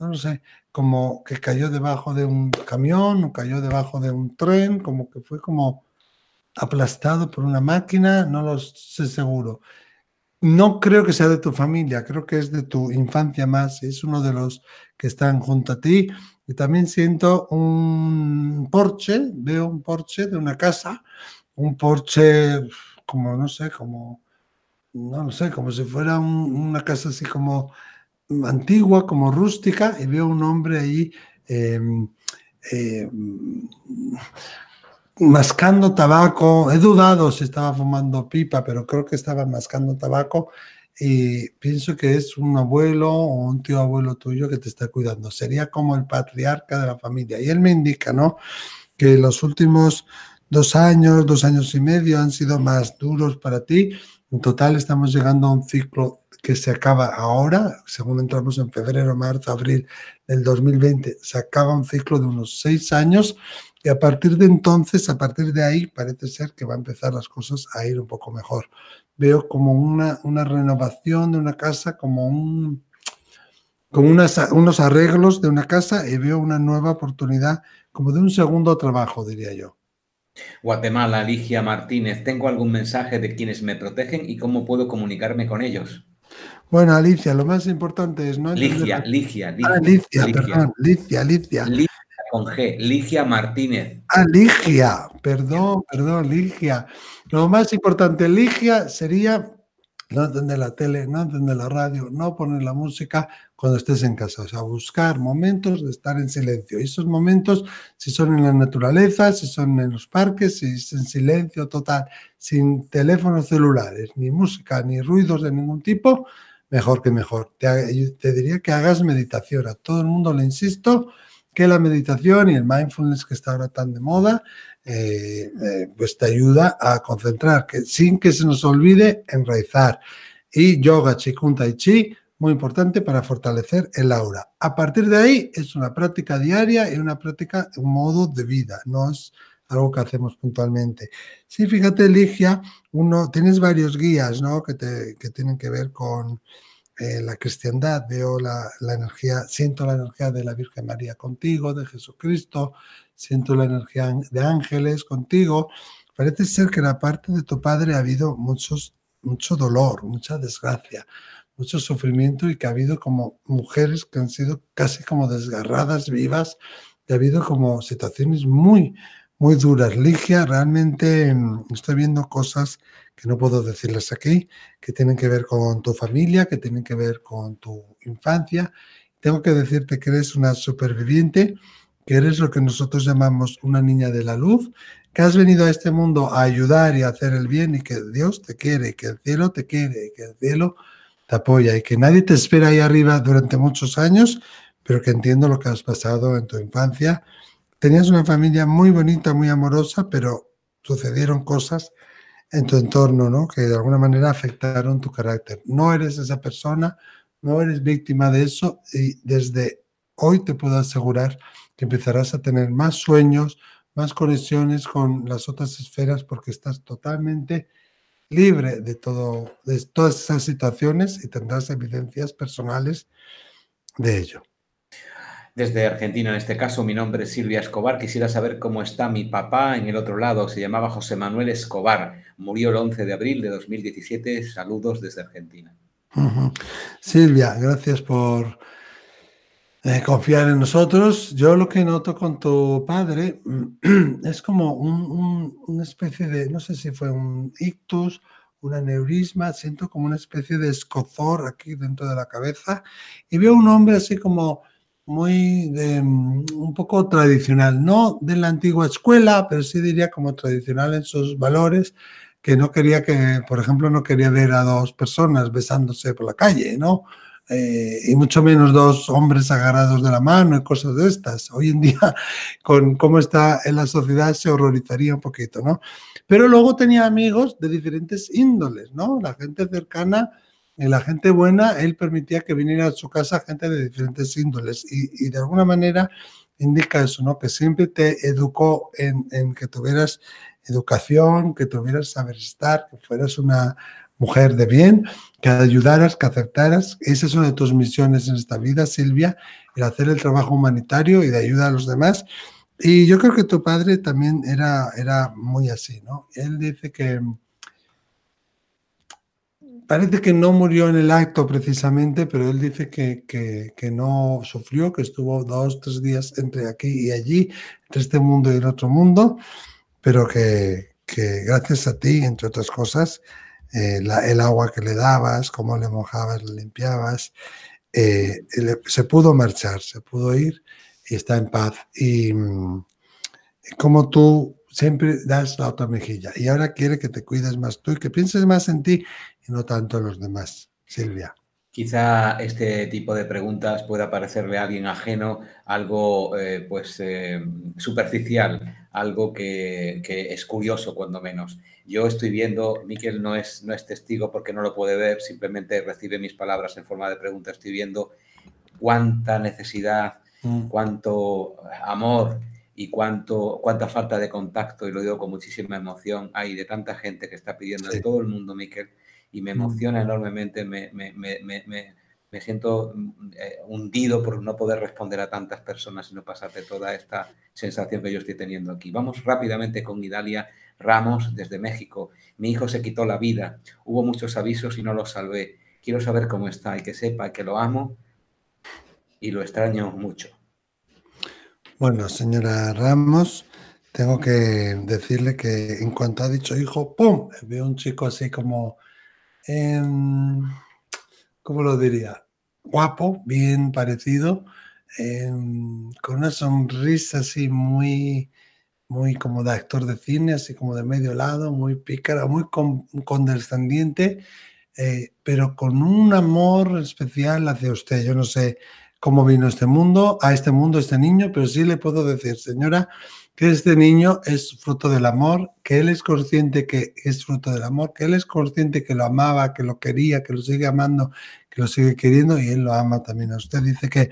no lo sé, como que cayó debajo de un camión o cayó debajo de un tren, como que fue como aplastado por una máquina, no lo sé seguro. No creo que sea de tu familia, creo que es de tu infancia más, es uno de los que están junto a ti. Y también siento un porche, veo un porche de una casa, un porche como, no sé, como, no lo sé, como si fuera una casa así como antigua, como rústica, y veo un hombre ahí em, em, mascando tabaco. He dudado si estaba fumando pipa, pero creo que estaba mascando tabaco. Y pienso que es un abuelo o un tío abuelo tuyo que te está cuidando. Sería como el patriarca de la familia. Y él me indica, ¿no? Que los últimos dos años, dos años y medio han sido más duros para ti. En total estamos llegando a un ciclo que se acaba ahora, según entramos en febrero, marzo, abril del 2020, se acaba un ciclo de unos seis años y a partir de entonces, a partir de ahí, parece ser que va a empezar las cosas a ir un poco mejor. Veo como una, renovación de una casa, como un como unas, unos arreglos de una casa y veo una nueva oportunidad como de un segundo trabajo, diría yo. Guatemala, Ligia Martínez, ¿tengo algún mensaje de quienes me protegen y cómo puedo comunicarme con ellos? Bueno, Alicia, lo más importante es no. Ah, Ligia, Ligia, Ligia, ah, Ligia, perdón, con G, Ligia Martínez. Ah, Ligia, perdón, perdón, Ligia. Lo más importante, Ligia, sería no encender la tele, no encender la radio, no poner la música cuando estés en casa. O sea, buscar momentos de estar en silencio. esos momentos, si son en la naturaleza, si son en los parques, si es en silencio total, sin teléfonos celulares, ni música, ni ruidos de ningún tipo, mejor que mejor. te diría que hagas meditación. A todo el mundo le insisto que la meditación y el mindfulness que está ahora tan de moda, eh, eh, pues te ayuda a concentrar, sin que se nos olvide enraizar. Y yoga, chikun, tai chi, muy importante para fortalecer el aura. A partir de ahí es una práctica diaria y una práctica, un modo de vida, no es algo que hacemos puntualmente. Sí, fíjate, Ligia, uno, tienes varios guías, Que, que tienen que ver con, eh, la cristiandad, veo la, energía, siento la energía de la Virgen María contigo, de Jesucristo, siento la energía de ángeles contigo. Parece ser que en la parte de tu padre ha habido muchos, mucho dolor, mucha desgracia, mucho sufrimiento y que ha habido como mujeres que han sido casi como desgarradas vivas, y ha habido como situaciones muy, muy duras. Ligia, realmente mm, estoy viendo cosas que no puedo decirles aquí, que tienen que ver con tu familia, que tienen que ver con tu infancia. Tengo que decirte que eres una superviviente, que eres lo que nosotros llamamos una niña de la luz, que has venido a este mundo a ayudar y a hacer el bien y que Dios te quiere, que el cielo te quiere, que el cielo te apoya y que nadie te espera ahí arriba durante muchos años, pero que entiendo lo que has pasado en tu infancia. Tenías una familia muy bonita, muy amorosa, pero sucedieron cosas en tu entorno, ¿no? Que de alguna manera afectaron tu carácter. No eres esa persona, no eres víctima de eso y desde hoy te puedo asegurar que empezarás a tener más sueños, más conexiones con las otras esferas porque estás totalmente libre de, todo, de todas esas situaciones y tendrás evidencias personales de ello. Desde Argentina, en este caso, mi nombre es Silvia Escobar. Quisiera saber cómo está mi papá en el otro lado. Se llamaba José Manuel Escobar. Murió el 11 de abril de 2017. Saludos desde Argentina. Silvia, gracias por eh, confiar en nosotros. Yo lo que noto con tu padre es como una especie de, no sé si fue un ictus, un aneurisma, siento como una especie de escozor aquí dentro de la cabeza y veo un hombre así como muy de, mm, un poco tradicional, no de la antigua escuela, pero sí diría como tradicional en sus valores, que no quería que, por ejemplo, no quería ver a dos personas besándose por la calle, ¿no? Eh, y mucho menos dos hombres agarrados de la mano y cosas de estas. Hoy en día, con cómo está en la sociedad, se horrorizaría un poquito, ¿no? Pero luego tenía amigos de diferentes índoles, ¿no? La gente cercana y la gente buena, él permitía que viniera a su casa gente de diferentes índoles y, de alguna manera indica eso, ¿no? Que siempre te educó en, que tuvieras educación, que tuvieras saber estar, que fueras una mujer de bien, que ayudaras, que aceptaras. Esa es una de tus misiones en esta vida, Silvia, el hacer el trabajo humanitario y de ayuda a los demás. Y yo creo que tu padre también era, era muy así, ¿no? Él dice que, parece que no murió en el acto precisamente, pero él dice que, que, no sufrió, que estuvo dos, tres días entre aquí y allí, entre este mundo y el otro mundo, pero que, que gracias a ti, entre otras cosas, eh, el agua que le dabas, cómo le mojabas, le limpiabas, eh, se pudo marchar, se pudo ir y está en paz. Y mm, como tú siempre das la otra mejilla y ahora quiere que te cuides más tú y que pienses más en ti no tanto los demás. Silvia. Quizá este tipo de preguntas pueda parecerle a alguien ajeno, algo eh, pues eh, superficial, algo que, es curioso cuando menos. Yo estoy viendo, Miquel no es, no es testigo porque no lo puede ver, simplemente recibe mis palabras en forma de pregunta. Estoy viendo cuánta necesidad, mm. cuánto amor y cuánto, cuánta falta de contacto, y lo digo con muchísima emoción, hay de tanta gente que está pidiendo de a todo el mundo, Miquel, y me mm. emociona enormemente, me, siento mm, eh, hundido por no poder responder a tantas personas y no de toda esta sensación que yo estoy teniendo aquí. Vamos rápidamente con Idalia Ramos desde México. Mi hijo se quitó la vida, hubo muchos avisos y no lo salvé. Quiero saber cómo está y que sepa que lo amo y lo extraño mucho. Bueno, señora Ramos, tengo que decirle que en cuanto ha dicho hijo, ¡pum! Veo un chico así como Em, ¿cómo lo diría? Guapo, bien parecido, em, con una sonrisa así muy, muy como de actor de cine, así como de medio lado, muy pícara, muy condescendiente, eh, pero con un amor especial hacia usted. Yo no sé cómo vino este mundo, a este mundo, este niño, pero sí le puedo decir, señora, que este niño es fruto del amor, que él es consciente que es fruto del amor, que él es consciente que lo amaba, que lo quería, que lo sigue amando, que lo sigue queriendo y él lo ama también. a Usted dice que,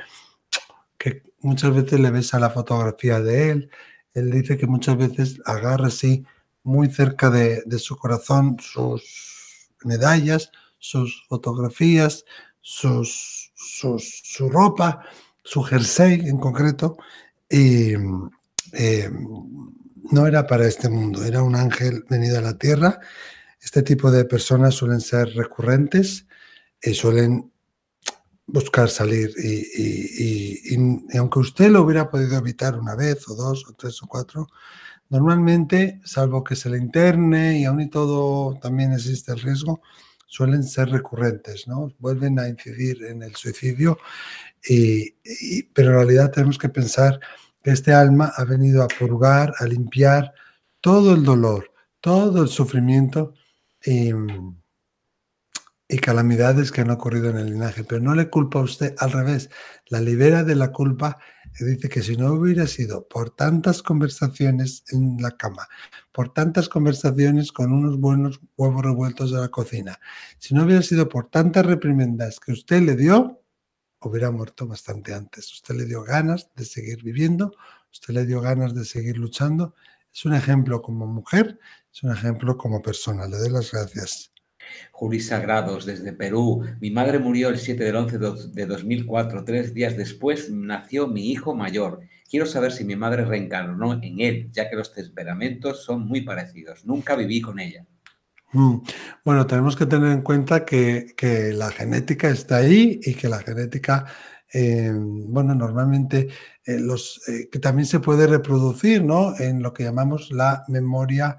que muchas veces le besa la fotografía de él, él dice que muchas veces agarra así muy cerca de, de su corazón sus medallas, sus fotografías, sus, su ropa, su jersey en concreto. Y, eh, no era para este mundo, era un ángel venido a la tierra. Este tipo de personas suelen ser recurrentes y eh, suelen buscar salir. Y, aunque usted lo hubiera podido evitar una vez o dos o tres o cuatro, normalmente, salvo que se le interne y aún y todo también existe el riesgo, suelen ser recurrentes, ¿no? Vuelven a incidir en el suicidio, pero en realidad tenemos que pensar este alma ha venido a purgar, a limpiar todo el dolor, todo el sufrimiento em, y, calamidades que han ocurrido en el linaje. Pero no le culpa a usted, al revés, la libera de la culpa y dice que si no hubiera sido por tantas conversaciones en la cama, por tantas conversaciones con unos buenos huevos revueltos de la cocina, si no hubiera sido por tantas reprimendas que usted le dio, hubiera muerto bastante antes. Usted le dio ganas de seguir viviendo, usted le dio ganas de seguir luchando. Es un ejemplo como mujer, es un ejemplo como persona. Le doy las gracias. Juli Sagrados, desde Perú. Mi madre murió el 7 del 11 de 2004. Tres días después nació mi hijo mayor. Quiero saber si mi madre reencarnó en él, ya que los temperamentos son muy parecidos. Nunca viví con ella. Mm. Bueno, tenemos que tener en cuenta que, la genética está ahí y que la genética, em, bueno, normalmente eh, los, eh, que también se puede reproducir, ¿no? En lo que llamamos la memoria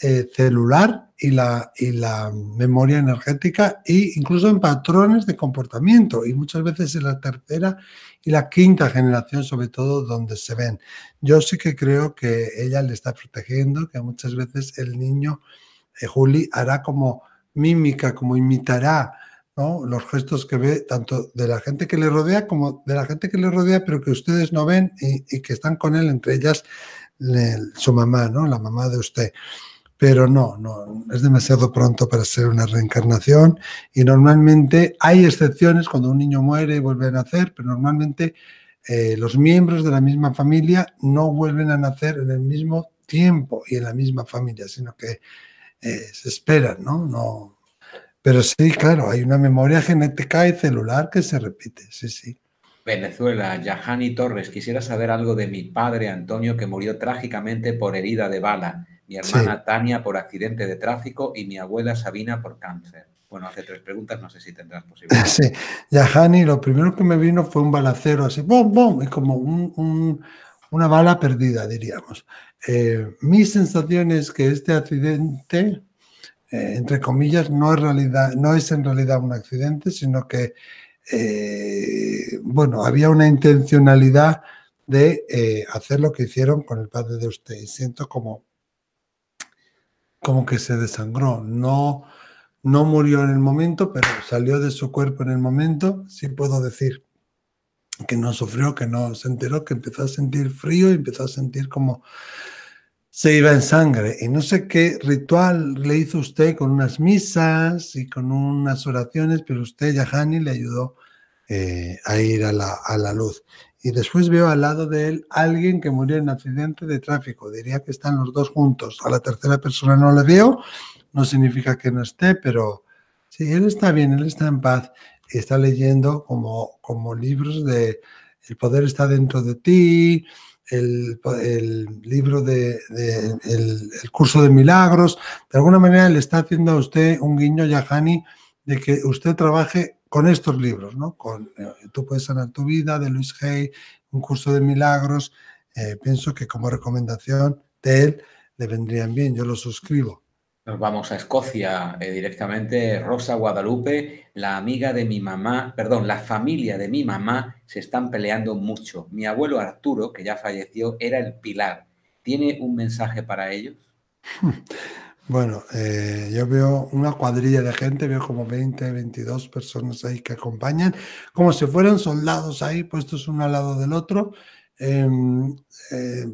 eh, celular y la, y la memoria energética e incluso en patrones de comportamiento y muchas veces en la tercera y la quinta generación sobre todo donde se ven. Yo sí que creo que ella le está protegiendo, que muchas veces el niño eh, Juli hará como mímica, como imitará los gestos que ve tanto de la gente que le rodea como de la gente que le rodea, pero que ustedes no ven y, que están con él, entre ellas su mamá, ¿no? la mamá de usted. Pero no, no, es demasiado pronto para ser una reencarnación y normalmente hay excepciones cuando un niño muere y vuelve a nacer, pero normalmente eh, los miembros de la misma familia no vuelven a nacer en el mismo tiempo y en la misma familia, sino que eh, se esperan, ¿no? ¿no? Pero sí, claro, hay una memoria genética y celular que se repite, sí, sí. Venezuela, Yahani Torres, quisiera saber algo de mi padre Antonio que murió trágicamente por herida de bala, mi hermana Tania por accidente de tráfico y mi abuela Sabina por cáncer. Bueno, hace tres preguntas, no sé si tendrás posibilidad. Sí, Yahani, lo primero que me vino fue un balacero así, ¡bom, bom! Es como una bala perdida, diríamos. Eh, mi sensación es que este accidente, eh, entre comillas, no es, realidad, no es en realidad un accidente, sino que, eh, bueno, había una intencionalidad de hacer lo que hicieron con el padre de usted. Y siento como, como que se desangró. No, no murió en el momento, pero salió de su cuerpo en el momento. Sí puedo decir que no sufrió, que no se enteró, que empezó a sentir frío y empezó a sentir como se iba en sangre. Y no sé qué ritual le hizo usted con unas misas y con unas oraciones, pero usted, Yahani, le ayudó eh, a ir a la, luz. Y después veo al lado de él alguien que murió en accidente de tráfico. Diría que están los dos juntos. A la tercera persona no la veo, no significa que no esté, pero sí, él está bien, él está en paz y está leyendo como, como libros de El poder está dentro de ti, el, libro de, el, curso de milagros, de alguna manera le está haciendo a usted un guiño, Yahani, de que usted trabaje con estos libros, ¿no? Con eh, Tú puedes sanar tu vida, de Luis Hay, un curso de milagros. Eh, pienso que como recomendación de él le vendrían bien, yo lo suscribo. Nos vamos a Escocia eh, directamente. Rosa Guadalupe, la amiga de mi mamá, perdón, la familia de mi mamá se están peleando mucho. Mi abuelo Arturo, que ya falleció, era el pilar. ¿Tiene un mensaje para ellos? Bueno, eh, yo veo una cuadrilla de gente, veo como 20, 22 personas ahí que acompañan, como si fueran soldados ahí puestos uno al lado del otro. Em, eh,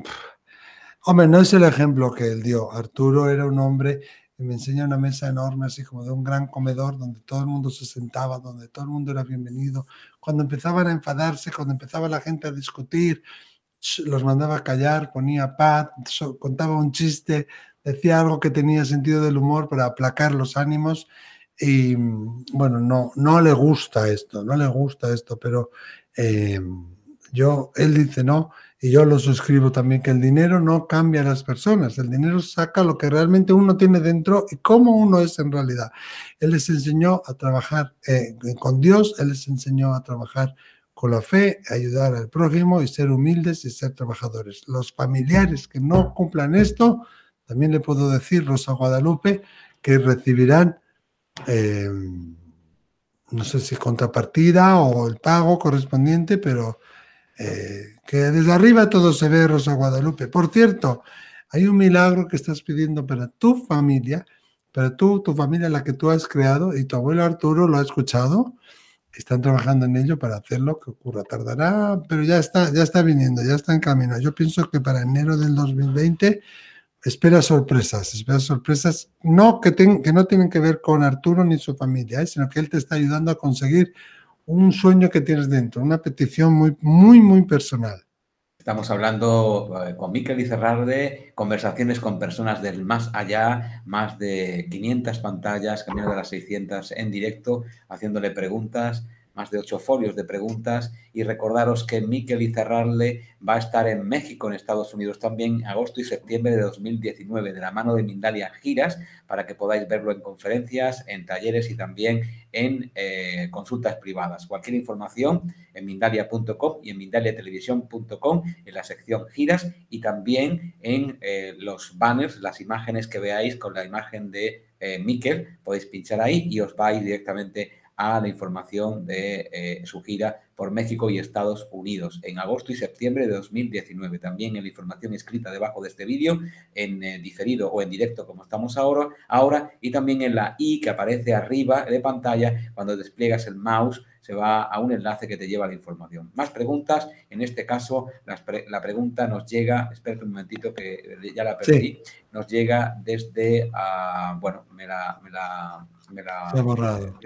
hombre, no es el ejemplo que él dio. Arturo era un hombre me enseña una mesa enorme, así como de un gran comedor, donde todo el mundo se sentaba, donde todo el mundo era bienvenido. Cuando empezaban a enfadarse, cuando empezaba la gente a discutir, los mandaba a callar, ponía paz, contaba un chiste, decía algo que tenía sentido del humor para aplacar los ánimos. Y mm, bueno, no, no le gusta esto, no le gusta esto, pero eh, yo, él dice, no, y yo lo suscribo también, que el dinero no cambia a las personas, el dinero saca lo que realmente uno tiene dentro y cómo uno es en realidad. Él les enseñó a trabajar eh, con Dios, Él les enseñó a trabajar con la fe, ayudar al prójimo y ser humildes y ser trabajadores. Los familiares que no cumplan esto, también le puedo decir, Rosa Guadalupe, que recibirán, eh, no sé si contrapartida o el pago correspondiente, pero eh, que desde arriba todo se ve, Rosa Guadalupe. Por cierto, hay un milagro que estás pidiendo para tu familia, para tú, tu familia, la que tú has creado, y tu abuelo Arturo lo ha escuchado. Están trabajando en ello para hacerlo, que ocurra, tardará, pero ya está, ya está viniendo, ya está en camino. Yo pienso que para enero del 2020 espera sorpresas, espera sorpresas, no que, que no tienen que ver con Arturo ni su familia, ¿eh? sino que él te está ayudando a conseguir un sueño que tienes dentro, una petición muy, muy, muy personal. Estamos hablando eh, con Miquel cerrarde conversaciones con personas del más allá, más de 500 pantallas, camino de las 600 en directo, haciéndole preguntas más de ocho folios de preguntas y recordaros que Miquel cerrarle va a estar en México, en Estados Unidos también, agosto y septiembre de 2019, de la mano de Mindalia Giras, para que podáis verlo en conferencias, en talleres y también en eh, consultas privadas. Cualquier información en mindalia.com y en mindaliatelevisión.com en la sección giras y también en eh, los banners, las imágenes que veáis con la imagen de eh, Miquel, podéis pinchar ahí y os vais directamente a la información de, eh, su gira por México y Estados Unidos en agosto y septiembre de 2019. También en la información escrita debajo de este vídeo, en eh, diferido o en directo como estamos ahora, ahora, y también en la I que aparece arriba de pantalla cuando despliegas el mouse va a un enlace que te lleva la información. Más preguntas, en este caso la pregunta nos llega, ...espera un momentito que ya la perdí, nos llega desde, ah, bueno, me la, se, ha borrado.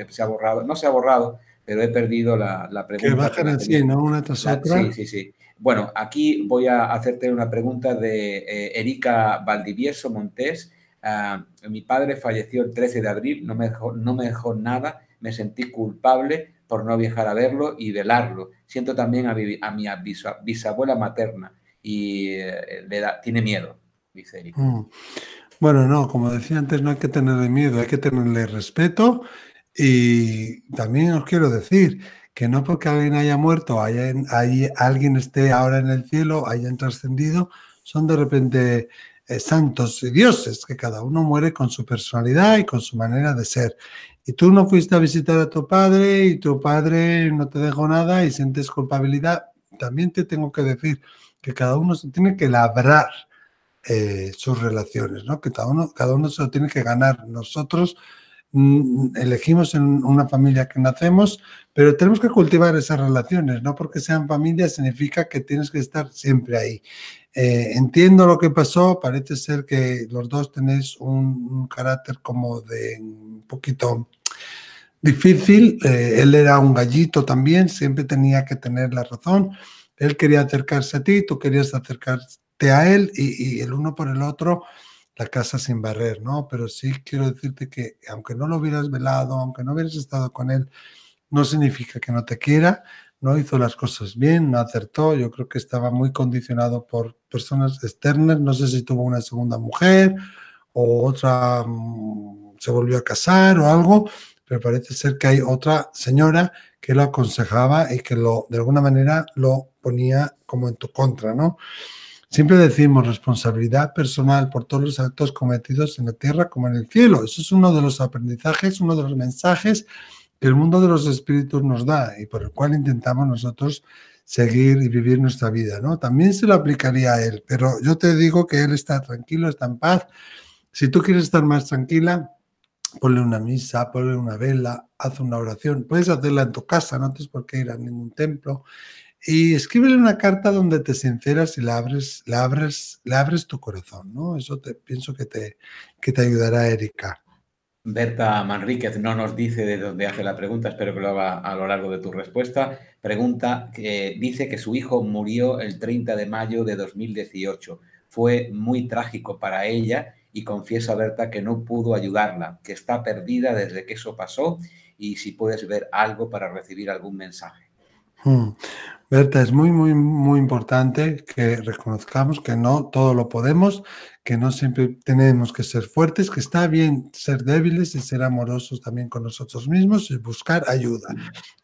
no se ha borrado, pero he perdido la, pregunta. Que bajan así, ¿no? Una tras otra. Sí, sí, sí. Bueno, aquí voy a hacerte una pregunta de eh, Erika Valdivieso Montés. Ah, mi padre falleció el 13 de abril, no me no me dejó nada, me sentí culpable por no viajar a verlo y velarlo. Siento también a mi, a bisabuela materna y eh, le da, tiene miedo, dice mm. Bueno, no, como decía antes, no hay que tenerle miedo, hay que tenerle respeto y también os quiero decir que no porque alguien haya muerto, haya, alguien esté ahora en el cielo, hayan trascendido, son de repente eh, santos y dioses, que cada uno muere con su personalidad y con su manera de ser. Y tú no fuiste a visitar a tu padre y tu padre no te dejó nada y sientes culpabilidad. También te tengo que decir que cada uno se tiene que labrar eh, sus relaciones, ¿no? Que cada uno, se lo tiene que ganar. Nosotros mm, elegimos en una familia que nacemos, pero tenemos que cultivar esas relaciones, no porque sean familias significa que tienes que estar siempre ahí. Eh, entiendo lo que pasó, parece ser que los dos tenéis un, carácter como de un poquito difícil. Eh, él era un gallito también, siempre tenía que tener la razón. Él quería acercarse a ti, tú querías acercarte a él y, y el uno por el otro, la casa sin barrer, ¿no? Pero sí quiero decirte que aunque no lo hubieras velado, aunque no hubieras estado con él, no significa que no te quiera, no hizo las cosas bien, no acertó, yo creo que estaba muy condicionado por personas externas, no sé si tuvo una segunda mujer o otra mm, se volvió a casar o algo, pero parece ser que hay otra señora que lo aconsejaba y que lo de alguna manera lo ponía como en tu contra, ¿no? Siempre decimos responsabilidad personal por todos los actos cometidos en la tierra como en el cielo. Eso es uno de los aprendizajes, uno de los mensajes que el mundo de los espíritus nos da y por el cual intentamos nosotros seguir y vivir nuestra vida, ¿no? También se lo aplicaría a él, pero yo te digo que él está tranquilo, está en paz. Si tú quieres estar más tranquila, ponle una misa, ponle una vela, haz una oración. Puedes hacerla en tu casa, no tienes por qué ir a ningún templo. Y escríbele una carta donde te sinceras y la abres, la abres, la abres tu corazón, ¿no? Eso te, pienso que te, que te ayudará, Erika. Berta Manríquez no nos dice de dónde hace la pregunta, espero que lo haga a lo largo de tu respuesta. Pregunta que dice que su hijo murió el 30 de mayo de 2018. Fue muy trágico para ella y confiesa, Berta que no pudo ayudarla, que está perdida desde que eso pasó y si puedes ver algo para recibir algún mensaje. Hmm. Berta, es muy, muy, muy importante que reconozcamos que no todo lo podemos que no siempre tenemos que ser fuertes, que está bien ser débiles y ser amorosos también con nosotros mismos y buscar ayuda.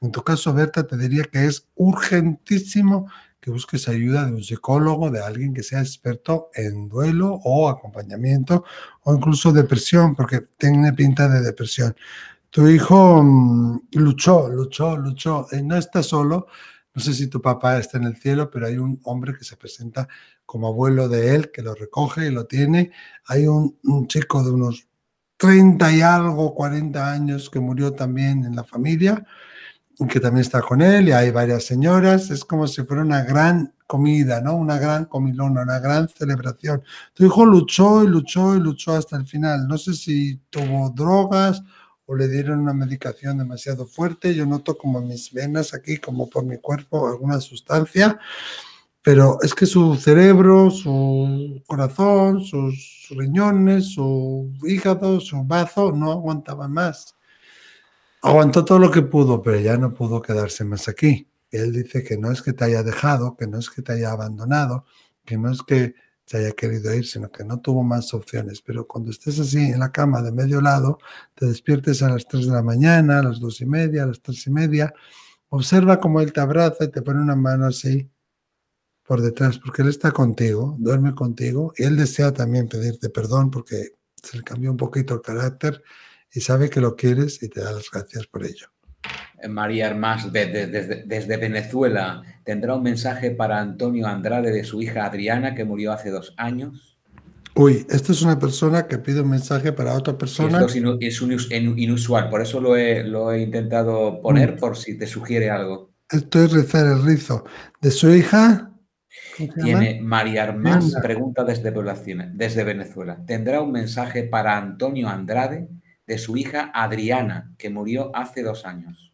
Mm. En tu caso, Berta, te diría que es urgentísimo que busques ayuda de un psicólogo, de alguien que sea experto en duelo o acompañamiento o incluso depresión, porque tiene pinta de depresión. Tu hijo mm, luchó, luchó, luchó, y no está solo no sé si tu papá está en el cielo, pero hay un hombre que se presenta como abuelo de él, que lo recoge y lo tiene. Hay un, chico de unos 30 y algo, 40 años, que murió también en la familia, que también está con él, y hay varias señoras. Es como si fuera una gran comida, ¿no? Una gran comilona, una gran celebración. Tu hijo luchó y luchó y luchó hasta el final. No sé si tuvo drogas o le dieron una medicación demasiado fuerte. Yo noto como mis venas aquí, como por mi cuerpo, alguna sustancia, pero es que su cerebro, su corazón, sus riñones, su hígado, su bazo no aguantaba más. Aguantó todo lo que pudo, pero ya no pudo quedarse más aquí. Él dice que no es que te haya dejado, que no es que te haya abandonado, que no es que se haya querido ir, sino que no tuvo más opciones. Pero cuando estés así en la cama de medio lado, te despiertes a las 3 de la mañana, a las 2 y media, a las 3 y media, observa cómo él te abraza y te pone una mano así por detrás, porque él está contigo, duerme contigo, y él desea también pedirte perdón porque se le cambió un poquito el carácter y sabe que lo quieres y te da las gracias por ello. Eh, María Armas desde Venezuela tendrá un mensaje para Antonio Andrade de su hija Adriana que murió hace dos años. Uy, esta es una persona que pide un mensaje para otra persona. Esto es, un inusual, por eso lo he, intentado poner mm. por si te sugiere algo. Esto es rizar el rizo. ¿De su hija? Tiene María Armas, pregunta desde, desde Venezuela. ¿Tendrá un mensaje para Antonio Andrade? de su hija Adriana, que murió hace dos años.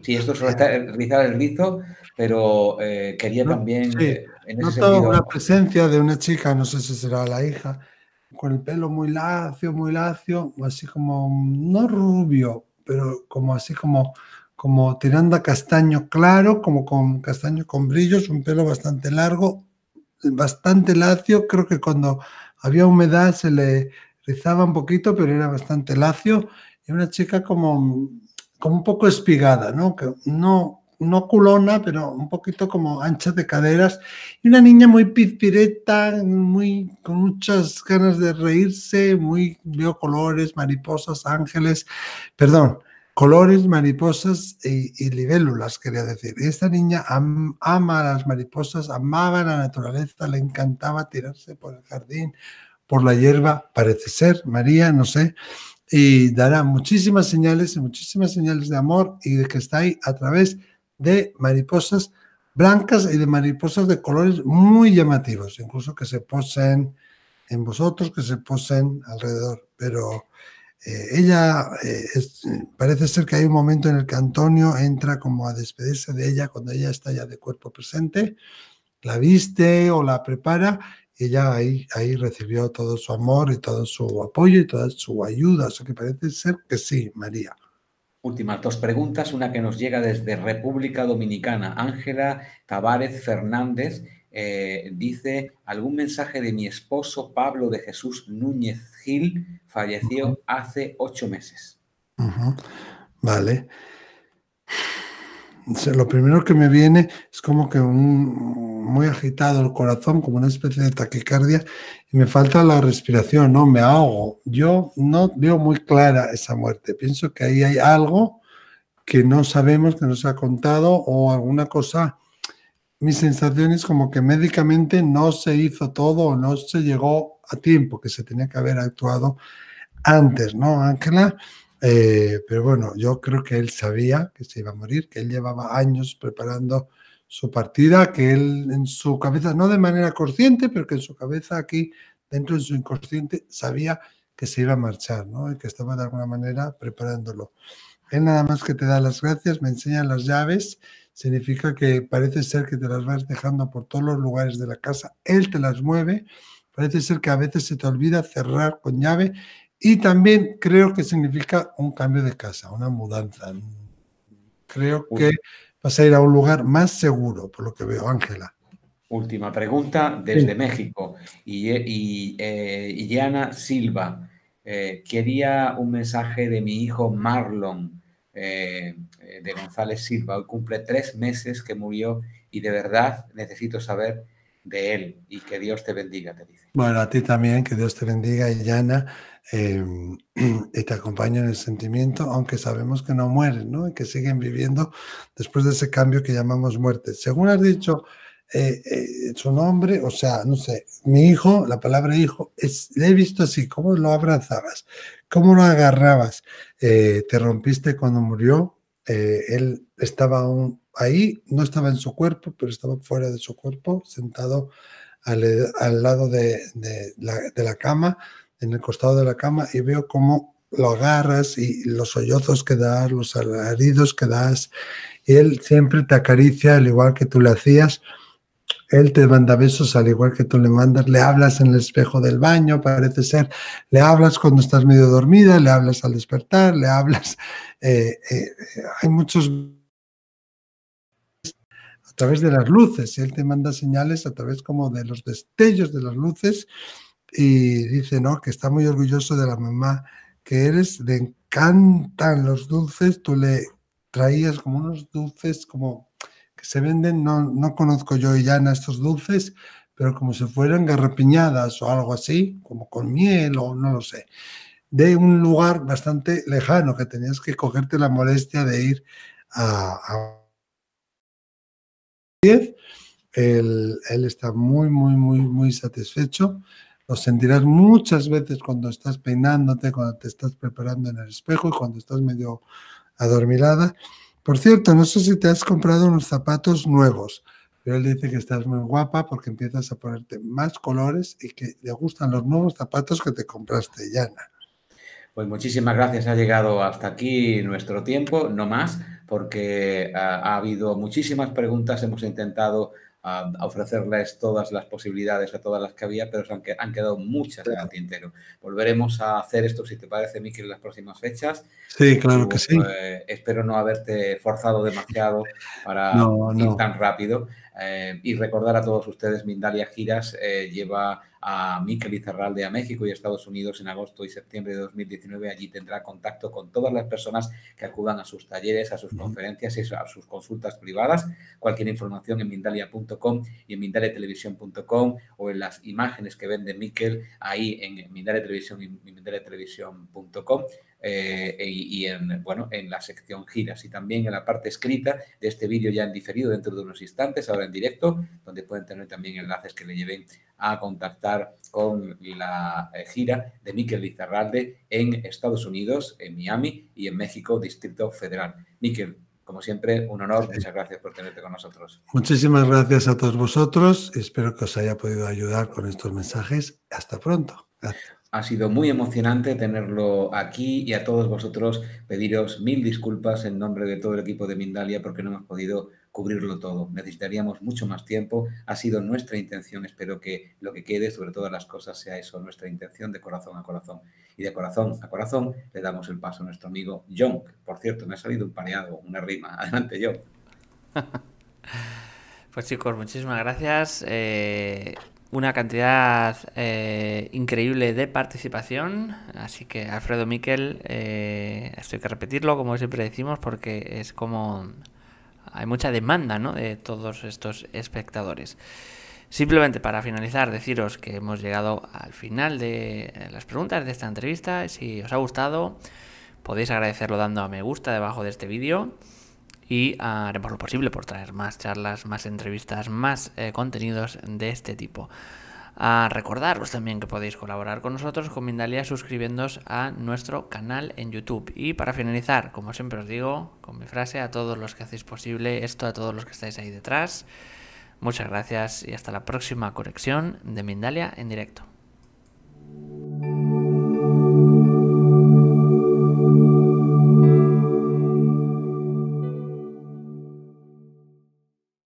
Sí, ah, esto solo está rizar el rizo, pero eh, quería también. Sí. Eh, en una presencia de una chica, no sé si será la hija, con el pelo muy lacio, muy lacio, así como, no rubio, pero como así como, como tirando a castaño claro, como con castaño con brillos, un pelo bastante largo, bastante lacio, creo que cuando había humedad se le rizaba un poquito, pero era bastante lacio, y una chica como, como un poco espigada, ¿no? Que no, no culona, pero un poquito como ancha de caderas, y una niña muy pizpireta, muy, con muchas ganas de reírse, muy, vio colores, mariposas, ángeles, perdón, colores, mariposas y, libélulas, quería decir. Y Esta niña ama las mariposas, amaba la naturaleza, le encantaba tirarse por el jardín, por la hierba, parece ser, María, no sé, y dará muchísimas señales, muchísimas señales de amor y de que está ahí a través de mariposas blancas y de mariposas de colores muy llamativos, incluso que se posen en vosotros, que se posen alrededor. Pero eh, ella, eh, parece ser que hay un momento en el que Antonio entra como a despedirse de ella cuando ella está ya de cuerpo presente, la viste o la prepara ella ahí, ahí recibió todo su amor y todo su apoyo y toda su ayuda. Eso que parece ser que sí, María. Últimas dos preguntas, una que nos llega desde República Dominicana. Ángela Tavares Fernández eh, dice, ¿algún mensaje de mi esposo Pablo de Jesús Núñez Gil? Falleció hace ocho meses. Vale lo primero que me viene es como que un, muy agitado el corazón, como una especie de taquicardia, y me falta la respiración, ¿no? Me ahogo. Yo no veo muy clara esa muerte. Pienso que ahí hay algo que no sabemos, que nos ha contado, o alguna cosa. Mis sensaciones es como que médicamente no se hizo todo, o no se llegó a tiempo, que se tenía que haber actuado antes, ¿no, Ángela? Eh, pero bueno, yo creo que él sabía que se iba a morir, que él llevaba años preparando su partida, que él en su cabeza, no de manera consciente, pero que en su cabeza aquí, dentro de su inconsciente, sabía que se iba a marchar, ¿no? Y que estaba de alguna manera preparándolo. Él nada más que te da las gracias, me enseña las llaves, significa que parece ser que te las vas dejando por todos los lugares de la casa, él te las mueve, parece ser que a veces se te olvida cerrar con llave y también creo que significa un cambio de casa, una mudanza. Creo que vas a ir a un lugar más seguro, por lo que veo, Ángela. Última pregunta desde México. Y, y eh, Silva eh, quería un mensaje de mi hijo Marlon eh, de González Silva. Hoy cumple tres meses que murió y de verdad necesito saber de él y que Dios te bendiga, te dice. Bueno, a ti también, que Dios te bendiga, Yana. Em, y te acompañan en el sentimiento, aunque sabemos que no mueren, ¿no? Y que siguen viviendo después de ese cambio que llamamos muerte. Según has dicho, eh, eh, su nombre, o sea, no sé, mi hijo, la palabra hijo, es, le he visto así, cómo lo abrazabas, cómo lo agarrabas, eh, te rompiste cuando murió, él estaba aún ahí, no estaba en su cuerpo, pero estaba fuera de su cuerpo, sentado al, lado de, la, de la cama, en el costado de la cama y veo cómo lo agarras y los sollozos que das, los alaridos que das. Y él siempre te acaricia al igual que tú le hacías. Él te manda besos al igual que tú le mandas, le hablas en el espejo del baño, parece ser, le hablas cuando estás medio dormida, le hablas al despertar, le hablas. Eh, eh, eh, hay muchos a través de las luces, él te manda señales a través como de los destellos de las luces y dice, no, que está muy orgulloso de la mamá que eres, le encantan los dulces, tú le traías como unos dulces como que se venden, no, no conozco yo ya Yana estos dulces, pero como si fueran garrapiñadas o algo así, como con miel o no lo sé, de un lugar bastante lejano que tenías que cogerte la molestia de ir a... a... Él, él está muy, muy, muy, muy satisfecho. Lo sentirás muchas veces cuando estás peinándote, cuando te estás preparando en el espejo y cuando estás medio adormilada. Por cierto, no sé si te has comprado unos zapatos nuevos, pero él dice que estás muy guapa porque empiezas a ponerte más colores y que le gustan los nuevos zapatos que te compraste, Yana. Pues muchísimas gracias. Ha llegado hasta aquí nuestro tiempo, no más, porque ah, ha habido muchísimas preguntas. Hemos intentado a, ofrecerles todas las posibilidades, a todas las que había, pero han, han quedado muchas claro. en el tintero. Volveremos a hacer esto, si te parece, Miquel, en las próximas fechas. Sí, claro que sí. Eh, espero no haberte forzado demasiado para ir tan rápido. Eh, y recordar a todos ustedes, Mindalia Giras eh, lleva a Miquel Izarralde a México y a Estados Unidos en agosto y septiembre de 2019. Allí tendrá contacto con todas las personas que acudan a sus talleres, a sus conferencias y a sus consultas privadas. Cualquier información en mindalia.com y en Mindaletelevisión.com o en las imágenes que de Miquel ahí en Mindaletelevisión y eh, y, en, bueno, en la sección giras y también en la parte escrita de este vídeo ya en diferido dentro de unos instantes, ahora en directo, donde pueden tener también enlaces que le lleven a contactar con la eh, gira de Miquel Lizarralde en Estados Unidos, en Miami y en México, Distrito Federal. Miquel, como siempre, un honor. Muchas gracias por tenerte con nosotros. Muchísimas gracias a todos vosotros. Espero que os haya podido ayudar con estos mensajes. Hasta pronto. Gracias. Ha sido muy emocionante tenerlo aquí y a todos vosotros pediros mil disculpas en nombre de todo el equipo de Mindalia porque no hemos podido cubrirlo todo. Necesitaríamos mucho más tiempo. Ha sido nuestra intención. Espero que lo que quede, sobre todas las cosas, sea eso, nuestra intención de corazón a corazón. Y de corazón a corazón le damos el paso a nuestro amigo John. Por cierto, me ha salido un pareado, una rima. Adelante, John. Pues chicos, muchísimas gracias. Eh, una cantidad eh, increíble de participación. Así que Alfredo Miquel, eh, esto hay que repetirlo, como siempre decimos, porque es como hay mucha demanda ¿no? de todos estos espectadores. Simplemente para finalizar, deciros que hemos llegado al final de las preguntas de esta entrevista. Si os ha gustado, podéis agradecerlo dando a me gusta debajo de este vídeo y haremos lo posible por traer más charlas, más entrevistas, más eh, contenidos de este tipo. A recordaros también que podéis colaborar con nosotros con Mindalia suscribiéndoos a nuestro canal en YouTube. Y para finalizar, como siempre os digo, con mi frase a todos los que hacéis posible esto, a todos los que estáis ahí detrás, muchas gracias y hasta la próxima conexión de Mindalia en directo.